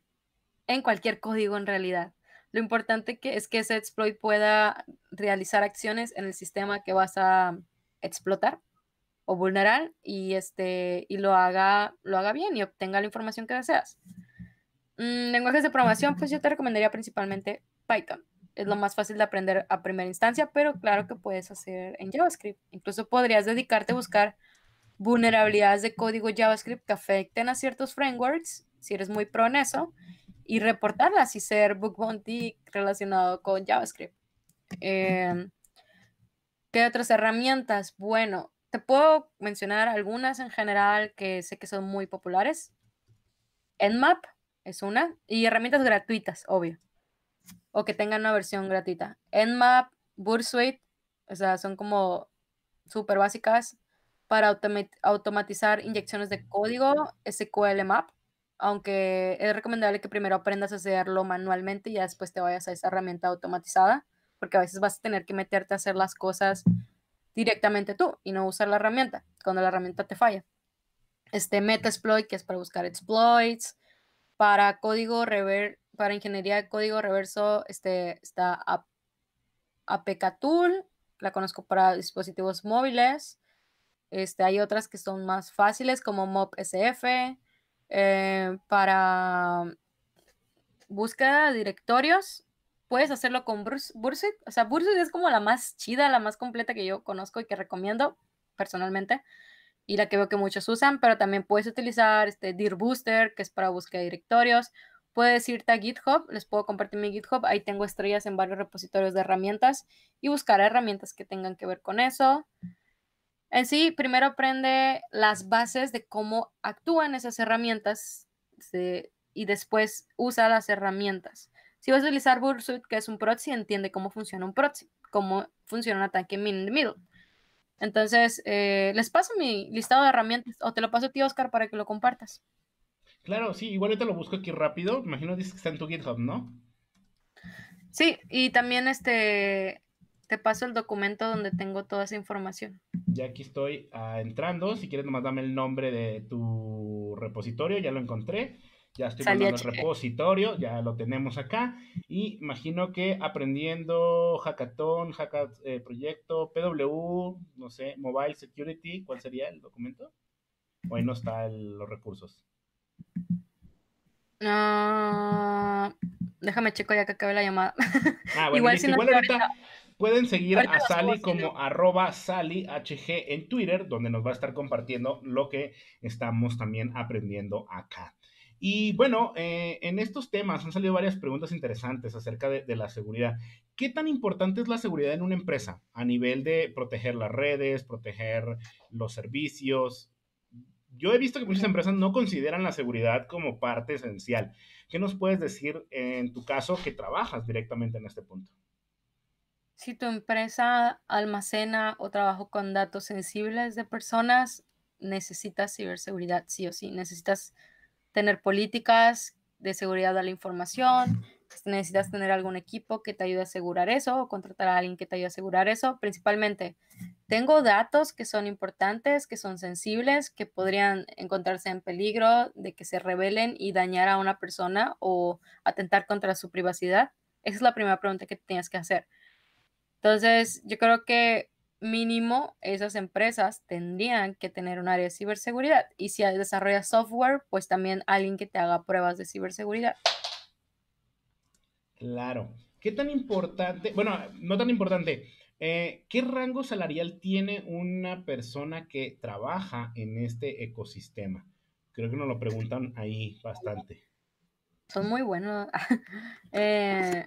en cualquier código en realidad. Lo importante que es que ese exploit pueda realizar acciones en el sistema que vas a, explotar o vulnerar y, este, y lo, haga, lo haga bien y obtenga la información que deseas. Mm, lenguajes de programación, pues yo te recomendaría principalmente Python. Es lo más fácil de aprender a primera instancia, pero claro que puedes hacer en JavaScript. Incluso podrías dedicarte a buscar vulnerabilidades de código JavaScript que afecten a ciertos frameworks, si eres muy pro en eso, y reportarlas y ser bug bounty relacionado con JavaScript. Em, otras herramientas? Bueno, te puedo mencionar algunas en general que sé que son muy populares. Nmap es una, y herramientas gratuitas, obvio, o que tengan una versión gratuita. Nmap, Bursuite, o sea, son como súper básicas para automatizar inyecciones de código, SQL Map, aunque es recomendable que primero aprendas a hacerlo manualmente y después te vayas a esa herramienta automatizada porque a veces vas a tener que meterte a hacer las cosas directamente tú y no usar la herramienta cuando la herramienta te falla. Este Metasploit, que es para buscar exploits, para código rever, para ingeniería de código reverso, este, está APK Tool, la conozco para dispositivos móviles. Este, hay otras que son más fáciles como MobSF, eh, para búsqueda de directorios puedes hacerlo con Bursuit. O sea, Bursuit es como la más chida, la más completa que yo conozco y que recomiendo personalmente. Y la que veo que muchos usan, pero también puedes utilizar este Dir Booster, que es para búsqueda de directorios. Puedes irte a GitHub, les puedo compartir mi GitHub. Ahí tengo estrellas en varios repositorios de herramientas y buscar herramientas que tengan que ver con eso. En sí, primero aprende las bases de cómo actúan esas herramientas y después usa las herramientas. Si vas a utilizar Bursuit, que es un proxy, entiende cómo funciona un proxy, cómo funciona un ataque min in the middle. Entonces, eh, les paso mi listado de herramientas, o te lo paso a ti, Oscar, para que lo compartas. Claro, sí, igual yo te lo busco aquí rápido. Me imagino que está en tu GitHub, ¿no? Sí, y también este te paso el documento donde tengo toda esa información. Ya aquí estoy ah, entrando. Si quieres nomás dame el nombre de tu repositorio, ya lo encontré ya estoy viendo el repositorio, ya lo tenemos acá. Y imagino que aprendiendo hackathon, hackathon eh, proyecto, PW, no sé, mobile security, ¿cuál sería el documento? Hoy ahí no están los recursos. déjame checo ya que acabe la llamada. Ah, igual si ahorita pueden seguir a Sally como arroba SallyHG en Twitter, donde nos va a estar compartiendo lo que estamos también aprendiendo acá. Y bueno, eh, en estos temas han salido varias preguntas interesantes acerca de, de, la seguridad. ¿Qué tan importante es la seguridad en una empresa a nivel de proteger las redes, proteger los servicios? Yo he visto que muchas empresas no consideran la seguridad como parte esencial. ¿Qué nos puedes decir en tu caso que trabajas directamente en este punto? Si tu empresa almacena o trabaja con datos sensibles de personas, necesitas ciberseguridad, sí o sí. Necesitas tener políticas de seguridad de la información, necesitas tener algún equipo que te ayude a asegurar eso o contratar a alguien que te ayude a asegurar eso. Principalmente, tengo datos que son importantes, que son sensibles, que podrían encontrarse en peligro de que se revelen y dañar a una persona o atentar contra su privacidad. Esa es la primera pregunta que tienes que hacer. Entonces, yo creo que mínimo esas empresas tendrían que tener un área de ciberseguridad. Y si desarrollas software, pues también alguien que te haga pruebas de ciberseguridad. Claro. ¿Qué tan importante, bueno, no tan importante, eh, qué rango salarial tiene una persona que trabaja en este ecosistema? Creo que nos lo preguntan ahí bastante. Son muy buenos. Eh,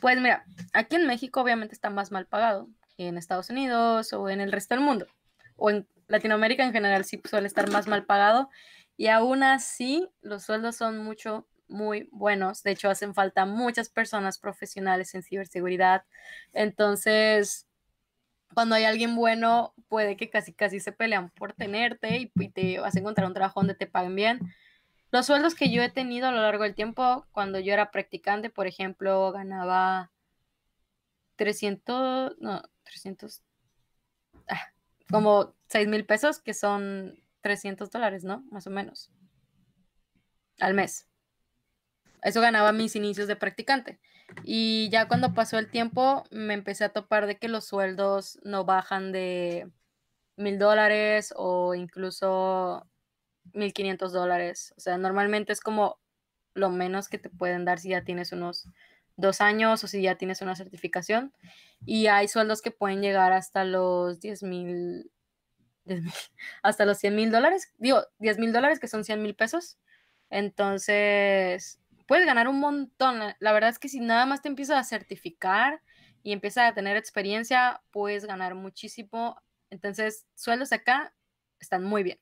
pues mira, aquí en México obviamente está más mal pagado en Estados Unidos o en el resto del mundo. O en Latinoamérica en general sí suele estar más mal pagado. Y aún así, los sueldos son mucho, muy buenos. De hecho, hacen falta muchas personas profesionales en ciberseguridad. Entonces, cuando hay alguien bueno, puede que casi, casi se pelean por tenerte y, te vas a encontrar un trabajo donde te paguen bien. Los sueldos que yo he tenido a lo largo del tiempo, cuando yo era practicante, por ejemplo, ganaba 300, no, 300, ah, como 6 mil pesos, que son 300 dólares, ¿no? Más o menos. Al mes. Eso ganaba mis inicios de practicante. Y ya cuando pasó el tiempo, me empecé a topar de que los sueldos no bajan de mil dólares o incluso 1500 dólares. O sea, normalmente es como lo menos que te pueden dar si ya tienes unos dos años o si ya tienes una certificación. Y hay sueldos que pueden llegar hasta los 10 mil, hasta los 100 mil dólares. Digo, 10 mil dólares que son 100 mil pesos. Entonces, puedes ganar un montón. La verdad es que si nada más te empiezas a certificar y empiezas a tener experiencia, puedes ganar muchísimo. Entonces, sueldos acá están muy bien.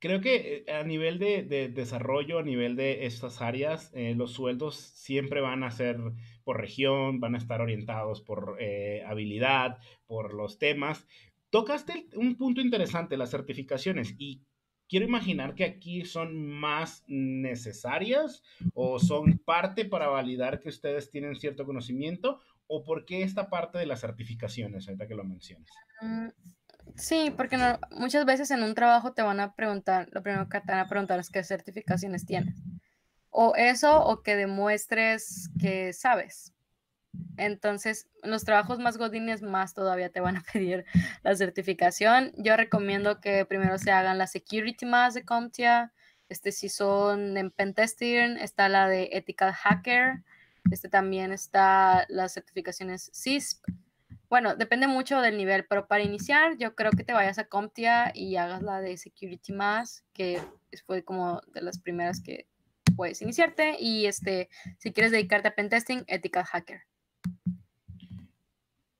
Creo que eh, a nivel de, desarrollo, a nivel de estas áreas, eh, los sueldos siempre van a ser por región, van a estar orientados por eh, habilidad, por los temas. Tocaste un punto interesante, las certificaciones, y quiero imaginar que aquí son más necesarias o son parte para validar que ustedes tienen cierto conocimiento o por qué esta parte de las certificaciones, ahorita que lo mencionas. Mm, Sí, porque muchas veces en un trabajo te van a preguntar, lo primero que te van a preguntar es qué certificaciones tienes. O eso, o que demuestres que sabes. Entonces, los trabajos más godines más todavía te van a pedir la certificación. Yo recomiendo que primero se hagan la security más de CompTIA. Este, sí son en pentesting, está la de ethical hacker. Este también está las certificaciones CISP bueno, depende mucho del nivel, pero para iniciar yo creo que te vayas a CompTIA y hagas la de Security Más, que fue como de las primeras que puedes iniciarte. Y este, si quieres dedicarte a pentesting, Ethical Hacker.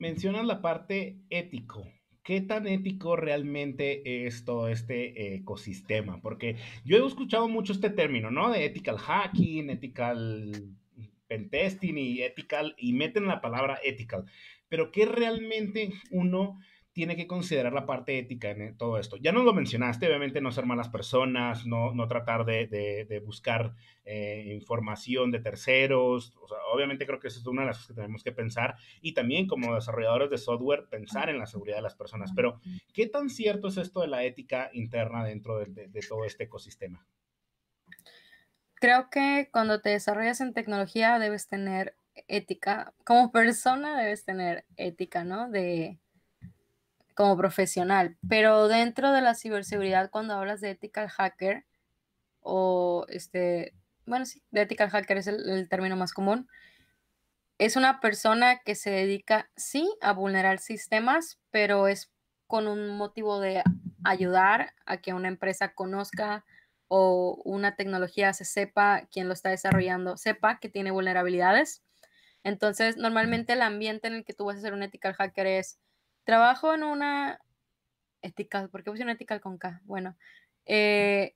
Mencionas la parte ético. ¿Qué tan ético realmente es todo este ecosistema? Porque yo he escuchado mucho este término, ¿no? De ethical hacking, ethical pentesting y ethical, y meten la palabra ethical pero ¿qué realmente uno tiene que considerar la parte ética en eh, todo esto. Ya nos lo mencionaste, obviamente no ser malas personas, no, tratar de, buscar eh, información de terceros, obviamente creo que eso es una de las cosas que tenemos que pensar y también como desarrolladores de software pensar en la seguridad de las personas, pero ¿qué tan cierto es esto de la ética interna dentro de, de todo este ecosistema? Creo que cuando te desarrollas en tecnología debes tener ética, como persona debes tener ética, ¿no? De, como profesional, pero dentro de la ciberseguridad, cuando hablas de ethical hacker, o este, bueno, sí, de ethical hacker es el, término más común, es una persona que se dedica, sí, a vulnerar sistemas, pero es con un motivo de ayudar a que una empresa conozca o una tecnología se sepa, quién lo está desarrollando sepa que tiene vulnerabilidades entonces, normalmente el ambiente en el que tú vas a ser un ethical hacker es trabajo en una ethical, ¿por qué puse un ethical con K? Bueno, eh,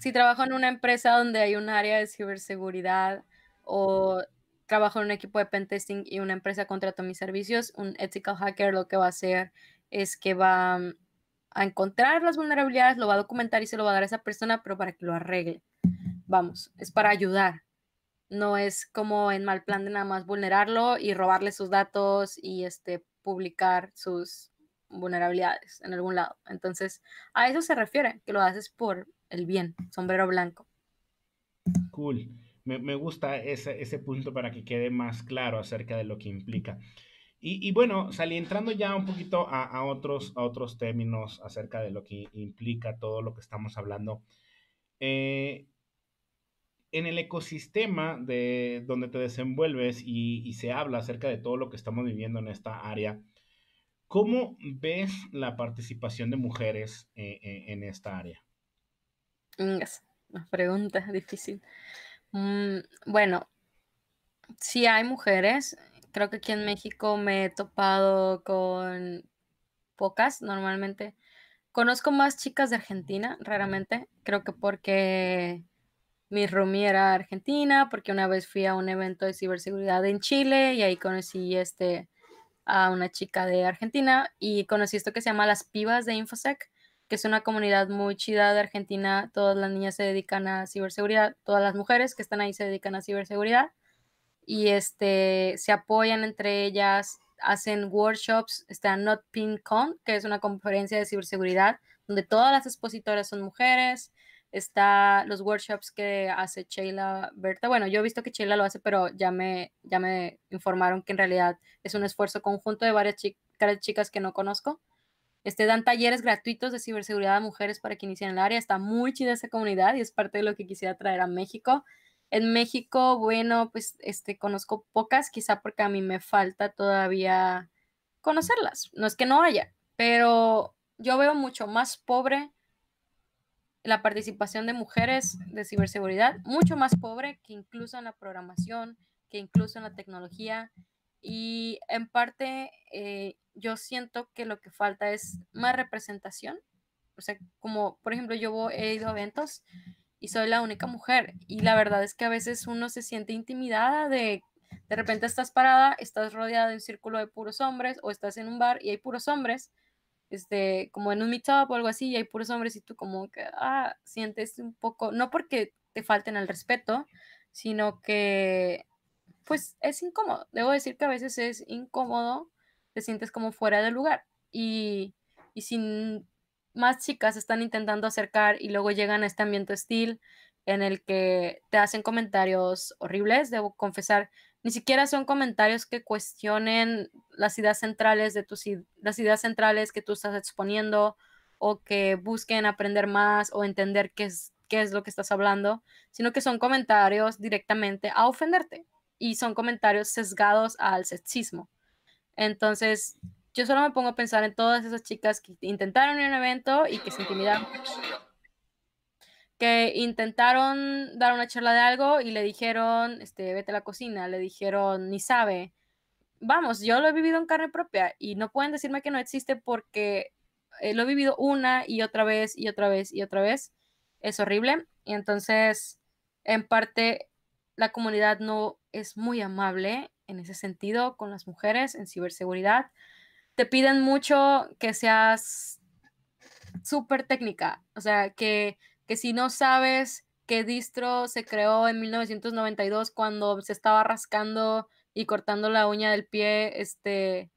si trabajo en una empresa donde hay un área de ciberseguridad o trabajo en un equipo de pentesting y una empresa contrata mis servicios, un ethical hacker lo que va a hacer es que va a encontrar las vulnerabilidades, lo va a documentar y se lo va a dar a esa persona, pero para que lo arregle. Vamos, es para ayudar, no es como en mal plan de nada más vulnerarlo y robarle sus datos y este, publicar sus vulnerabilidades en algún lado. Entonces, a eso se refiere, que lo haces por el bien, sombrero blanco. Cool. Me, gusta ese, punto para que quede más claro acerca de lo que implica. Y, bueno, salí entrando ya un poquito a, otros, a otros términos acerca de lo que implica todo lo que estamos hablando. Eh, en el ecosistema de donde te desenvuelves y, se habla acerca de todo lo que estamos viviendo en esta área, ¿cómo ves la participación de mujeres eh, eh, en esta área? Mm, una pregunta difícil. Mm, bueno, sí hay mujeres. Creo que aquí en México me he topado con pocas. Normalmente conozco más chicas de Argentina, raramente. Creo que porque mi roomie era argentina, porque una vez fui a un evento de ciberseguridad en Chile y ahí conocí este, a una chica de Argentina y conocí esto que se llama las pibas de InfoSec, que es una comunidad muy chida de Argentina. Todas las niñas se dedican a ciberseguridad, todas las mujeres que están ahí se dedican a ciberseguridad y este, se apoyan entre ellas, hacen workshops, está Con, que es una conferencia de ciberseguridad donde todas las expositoras son mujeres está los workshops que hace Sheila Berta. Bueno, yo he visto que Sheila lo hace, pero ya me, ya me informaron que en realidad es un esfuerzo conjunto de varias chicas que no conozco. Este, dan talleres gratuitos de ciberseguridad a mujeres para que inicien el área. Está muy chida esa comunidad y es parte de lo que quisiera traer a México. En México, bueno, pues este, conozco pocas, quizá porque a mí me falta todavía conocerlas. No es que no haya, pero yo veo mucho más pobre la participación de mujeres de ciberseguridad mucho más pobre que incluso en la programación, que incluso en la tecnología. Y en parte eh, yo siento que lo que falta es más representación. O sea, como por ejemplo yo he ido a eventos y soy la única mujer y la verdad es que a veces uno se siente intimidada de de repente estás parada, estás rodeada de un círculo de puros hombres o estás en un bar y hay puros hombres este, como en un meetup o algo así, y hay puros hombres y tú como que, ah, sientes un poco, no porque te falten al respeto, sino que, pues es incómodo. Debo decir que a veces es incómodo, te sientes como fuera del lugar. Y, y sin más chicas están intentando acercar y luego llegan a este ambiente estil en el que te hacen comentarios horribles. Debo confesar ni siquiera son comentarios que cuestionen las ideas centrales de tus las centrales que tú estás exponiendo o que busquen aprender más o entender qué es, qué es lo que estás hablando, sino que son comentarios directamente a ofenderte y son comentarios sesgados al sexismo. Entonces, yo solo me pongo a pensar en todas esas chicas que intentaron ir a un evento y que se intimidaron que intentaron dar una charla de algo y le dijeron, este, vete a la cocina, le dijeron, ni sabe. Vamos, yo lo he vivido en carne propia y no pueden decirme que no existe porque eh, lo he vivido una y otra vez y otra vez y otra vez. Es horrible. Y entonces, en parte, la comunidad no es muy amable en ese sentido con las mujeres en ciberseguridad. Te piden mucho que seas súper técnica, o sea, que que si no sabes qué distro se creó en 1992 cuando se estaba rascando y cortando la uña del pie, este,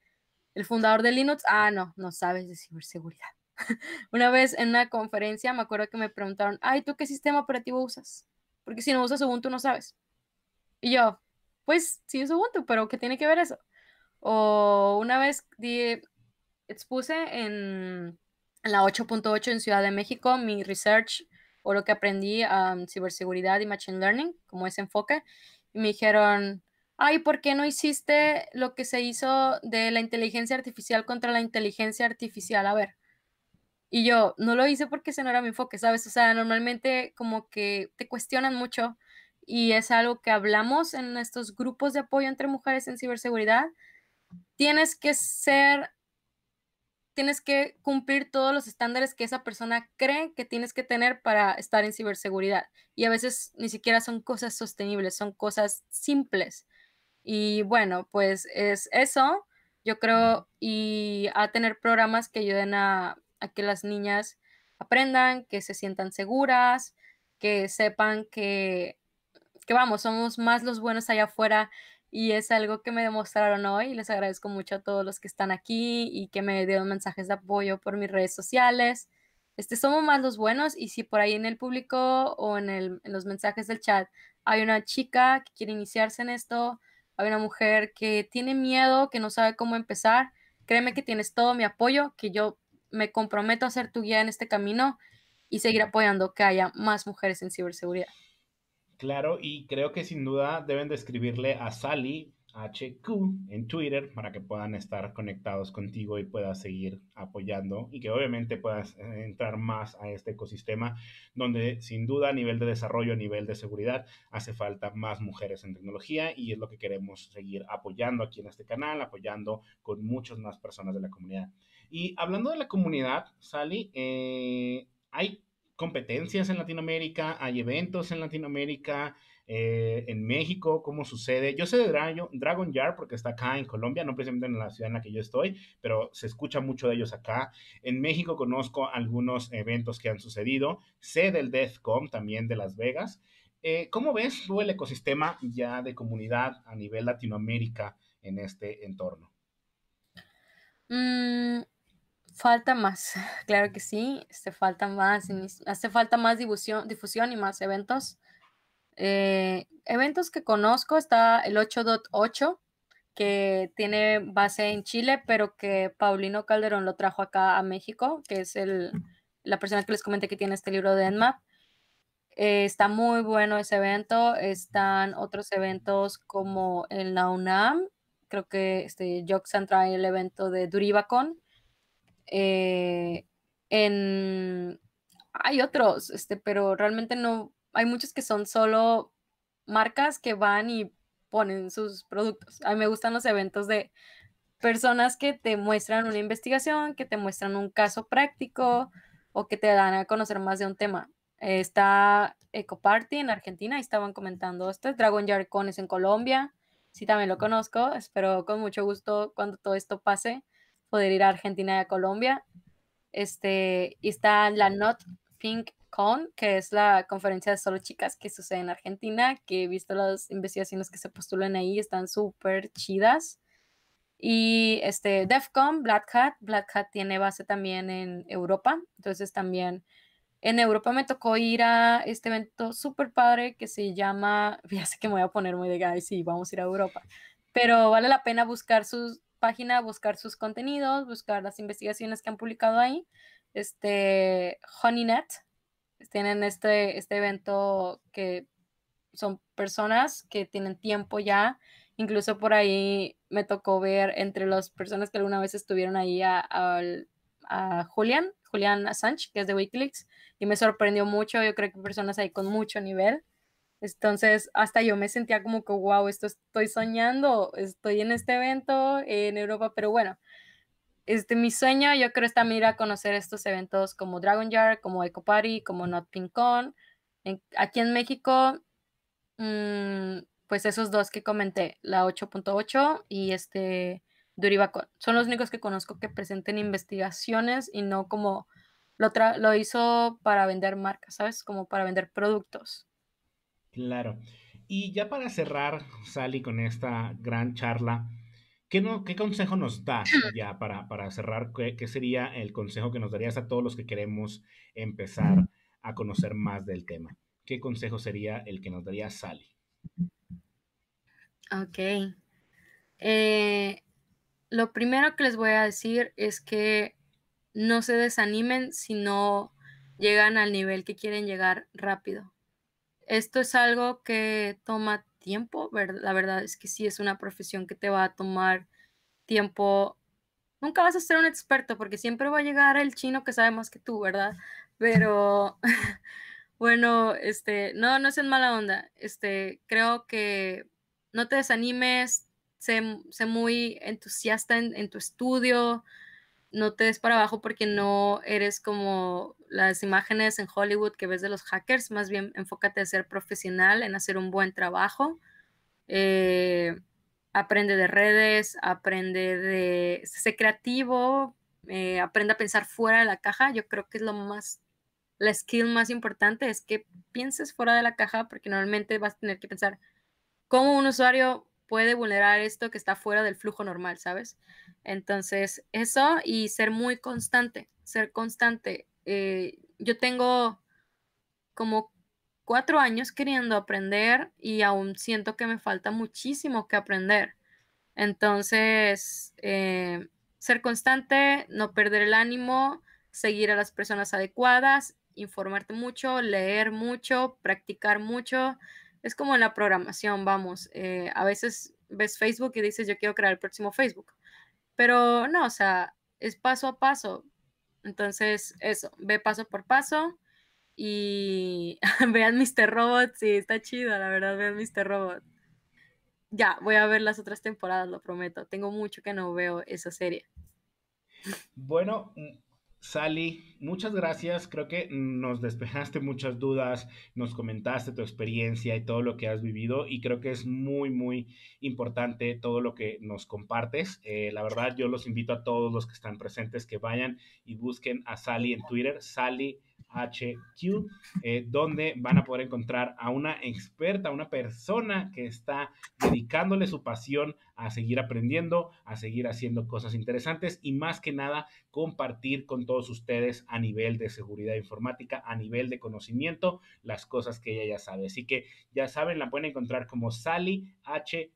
el fundador de Linux, ah, no, no sabes de ciberseguridad. una vez en una conferencia me acuerdo que me preguntaron, ay, ¿tú qué sistema operativo usas? Porque si no usas Ubuntu no sabes. Y yo, pues sí uso Ubuntu, pero ¿qué tiene que ver eso? O una vez di, expuse en, en la 8.8 en Ciudad de México mi research o lo que aprendí a ciberseguridad y machine learning, como ese enfoque, y me dijeron, ay, ¿por qué no hiciste lo que se hizo de la inteligencia artificial contra la inteligencia artificial? A ver. Y yo, no lo hice porque ese no era mi enfoque, ¿sabes? O sea, normalmente como que te cuestionan mucho y es algo que hablamos en estos grupos de apoyo entre mujeres en ciberseguridad. Tienes que ser tienes que cumplir todos los estándares que esa persona cree que tienes que tener para estar en ciberseguridad. Y a veces ni siquiera son cosas sostenibles, son cosas simples. Y bueno, pues es eso, yo creo, y a tener programas que ayuden a, que las niñas aprendan, que se sientan seguras, que sepan que, que vamos, somos más los buenos allá afuera y es algo que me demostraron hoy. Les agradezco mucho a todos los que están aquí y que me dieron mensajes de apoyo por mis redes sociales. Este, somos más los buenos y si por ahí en el público o en, en los mensajes del chat hay una chica que quiere iniciarse en esto, hay una mujer que tiene miedo, que no sabe cómo empezar, créeme que tienes todo mi apoyo, que yo me comprometo a ser tu guía en este camino y seguir apoyando que haya más mujeres en ciberseguridad. Claro, y creo que sin duda deben de escribirle a Sally HQ en Twitter para que puedan estar conectados contigo y puedas seguir apoyando y que obviamente puedas eh, entrar más a este ecosistema donde sin duda a nivel de desarrollo, a nivel de seguridad, hace falta más mujeres en tecnología y es lo que queremos seguir apoyando aquí en este canal, apoyando con muchas más personas de la comunidad. Y hablando de la comunidad, Sally, eh, hay competencias en Latinoamérica, hay eventos en Latinoamérica, eh, en México, cómo sucede. Yo sé de Dragon, Dragon Yard porque está acá en Colombia, no precisamente en la ciudad en la que yo estoy, pero se escucha mucho de ellos acá. En México conozco algunos eventos que han sucedido. Sé del Deathcom también de Las Vegas. Eh, ¿Cómo ves tú el ecosistema ya de comunidad a nivel Latinoamérica en este entorno? Mm, Falta más, claro que sí, este, falta más, hace falta más difusión, difusión y más eventos. Eh, eventos que conozco está el 8.8, que tiene base en Chile, pero que Paulino Calderón lo trajo acá a México, que es la persona que les comenté que tiene este libro de ENMAP. Eh, está muy bueno ese evento. Están otros eventos como el Naunam, Creo que este, Joxan trae el evento de Duribacon, eh, hay otros, este, pero realmente no, hay muchos que son solo marcas que van y ponen sus productos. A mí me gustan los eventos de personas que te muestran una investigación, que te muestran un caso práctico o que te dan a conocer más de un tema. Está está Ecoparty en Argentina, y estaban comentando esto, Dragon Jarcones es en Colombia, sí también lo conozco, espero con mucho gusto cuando todo esto pase poder ir a Argentina y a Colombia. Este, está la Not Think Con, que es la conferencia de solo chicas que sucede en Argentina, que he visto las investigaciones que se postulan ahí, están súper chidas. Y este, DEFCON, Black Hat, Black Hat tiene base también en Europa, entonces también en Europa me tocó ir a este evento súper padre que se llama, ya sé que me voy a poner muy de gay sí, vamos a ir a Europa, pero vale la pena buscar sus, página, buscar sus contenidos, buscar las investigaciones que han publicado ahí. Este, HoneyNet, tienen este, este evento que son personas que tienen tiempo ya. Incluso por ahí me tocó ver entre las personas que alguna vez estuvieron ahí a, a, Julian, Julian Assange, que es de Wikileaks, y me sorprendió mucho. Yo creo que personas ahí con mucho nivel entonces, hasta yo me sentía como que, wow, esto estoy soñando, estoy en este evento en Europa, pero bueno, este, mi sueño yo creo es también ir a conocer estos eventos como Dragon Yard, como Eco Party, como Not Pink Con. aquí en México, mm, pues esos dos que comenté, la 8.8 y este Duribacon, son los únicos que conozco que presenten investigaciones y no como lo, lo hizo para vender marcas, ¿sabes? Como para vender productos. Claro. Y ya para cerrar, Sally, con esta gran charla, ¿qué, qué consejo nos das ya para, cerrar? ¿Qué, sería el consejo que nos darías a todos los que queremos empezar a conocer más del tema? ¿Qué consejo sería el que nos daría Sally? Ok. Eh, lo primero que les voy a decir es que no se desanimen si no llegan al nivel que quieren llegar rápido. Esto es algo que toma tiempo, la verdad es que sí es una profesión que te va a tomar tiempo. Nunca vas a ser un experto porque siempre va a llegar el chino que sabe más que tú, ¿verdad? Pero bueno, este, no, no es en mala onda. Este, creo que no te desanimes, sé, muy entusiasta en, en tu estudio, no te des para abajo porque no eres como las imágenes en Hollywood que ves de los hackers, más bien enfócate a ser profesional, en hacer un buen trabajo. Eh, aprende de redes, aprende de ser creativo, eh, aprende a pensar fuera de la caja. Yo creo que es lo más, la skill más importante es que pienses fuera de la caja porque normalmente vas a tener que pensar cómo un usuario puede vulnerar esto que está fuera del flujo normal, ¿sabes? Entonces, eso y ser muy constante, ser constante. Eh, yo tengo como cuatro años queriendo aprender y aún siento que me falta muchísimo que aprender. Entonces, eh, ser constante, no perder el ánimo, seguir a las personas adecuadas, informarte mucho, leer mucho, practicar mucho es como la programación, vamos, eh, a veces ves Facebook y dices, yo quiero crear el próximo Facebook, pero no, o sea, es paso a paso. Entonces, eso, ve paso por paso y vean Mr. Robot, sí, está chido, la verdad, vean Mr. Robot. Ya, voy a ver las otras temporadas, lo prometo. Tengo mucho que no veo esa serie. Bueno, mm, Sally, muchas gracias. Creo que nos despejaste muchas dudas, nos comentaste tu experiencia y todo lo que has vivido y creo que es muy, muy importante todo lo que nos compartes. Eh, la verdad, yo los invito a todos los que están presentes que vayan y busquen a Sally en Twitter, SallyHQ, HQ, eh, donde van a poder encontrar a una experta, una persona que está dedicándole su pasión a seguir aprendiendo, a seguir haciendo cosas interesantes y más que nada compartir con todos ustedes a nivel de seguridad informática, a nivel de conocimiento, las cosas que ella ya sabe. Así que ya saben, la pueden encontrar como Sally hq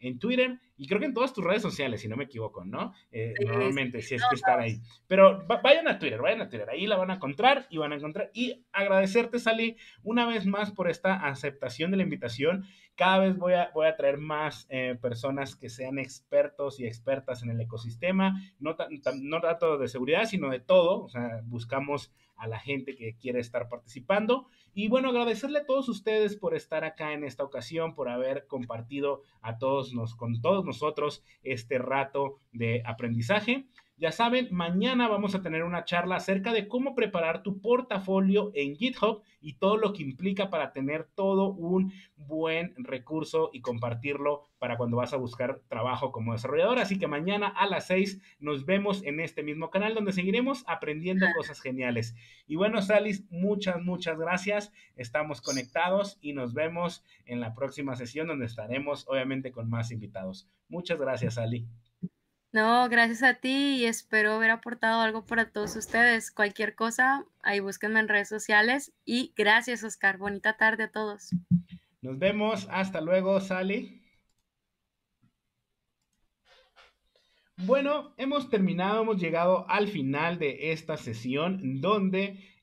en Twitter y creo que en todas tus redes sociales, si no me equivoco, ¿no? Eh, normalmente, si es que están ahí. Pero vayan a Twitter, vayan a Twitter, ahí la van a encontrar y van a encontrar. Y agradecerte, Sally, una vez más por esta aceptación de la invitación cada vez voy a, traer más eh, personas que sean expertos y expertas en el ecosistema, no, no tanto de seguridad, sino de todo. O sea, buscamos a la gente que quiere estar participando. Y bueno, agradecerle a todos ustedes por estar acá en esta ocasión, por haber compartido a todos nos, con todos nosotros este rato de aprendizaje. Ya saben, mañana vamos a tener una charla acerca de cómo preparar tu portafolio en GitHub y todo lo que implica para tener todo un buen recurso y compartirlo para cuando vas a buscar trabajo como desarrollador. Así que mañana a las 6 nos vemos en este mismo canal donde seguiremos aprendiendo cosas geniales. Y bueno, Salis, muchas, muchas gracias. Estamos conectados y nos vemos en la próxima sesión donde estaremos obviamente con más invitados. Muchas gracias, Ali. No, gracias a ti y espero haber aportado algo para todos ustedes. Cualquier cosa, ahí búsquenme en redes sociales y gracias, Oscar. Bonita tarde a todos. Nos vemos. Hasta luego, Sally. Bueno, hemos terminado, hemos llegado al final de esta sesión donde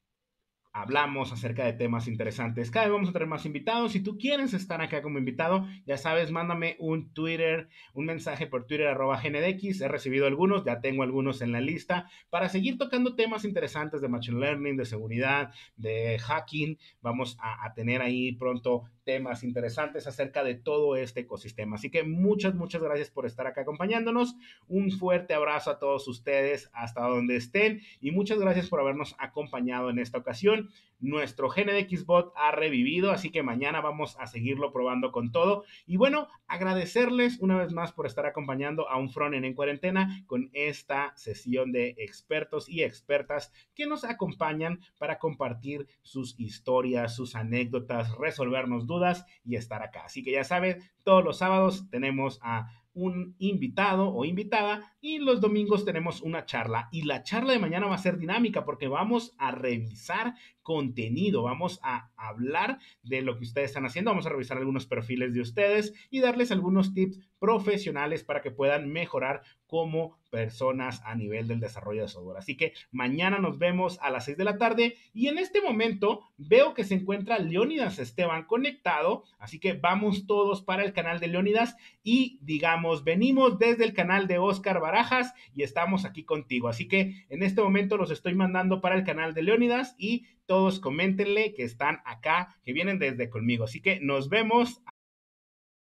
hablamos acerca de temas interesantes. Cada vez vamos a tener más invitados. Si tú quieres estar acá como invitado, ya sabes, mándame un Twitter, un mensaje por Twitter arroba GNDX. He recibido algunos, ya tengo algunos en la lista para seguir tocando temas interesantes de Machine Learning, de seguridad, de hacking. Vamos a, a tener ahí pronto temas interesantes acerca de todo este ecosistema. Así que muchas, muchas gracias por estar acá acompañándonos. Un fuerte abrazo a todos ustedes hasta donde estén y muchas gracias por habernos acompañado en esta ocasión nuestro de Bot ha revivido, así que mañana vamos a seguirlo probando con todo. Y bueno, agradecerles una vez más por estar acompañando a un Frontend en cuarentena con esta sesión de expertos y expertas que nos acompañan para compartir sus historias, sus anécdotas, resolvernos dudas y estar acá. Así que ya saben, todos los sábados tenemos a un invitado o invitada y los domingos tenemos una charla y la charla de mañana va a ser dinámica porque vamos a revisar contenido, vamos a hablar de lo que ustedes están haciendo, vamos a revisar algunos perfiles de ustedes y darles algunos tips profesionales para que puedan mejorar como personas a nivel del desarrollo de software. Así que mañana nos vemos a las 6 de la tarde y en este momento veo que se encuentra Leónidas Esteban conectado, así que vamos todos para el canal de Leónidas y digamos, venimos desde el canal de Oscar Barajas y estamos aquí contigo. Así que en este momento los estoy mandando para el canal de Leónidas y todos coméntenle que están acá, que vienen desde conmigo. Así que nos vemos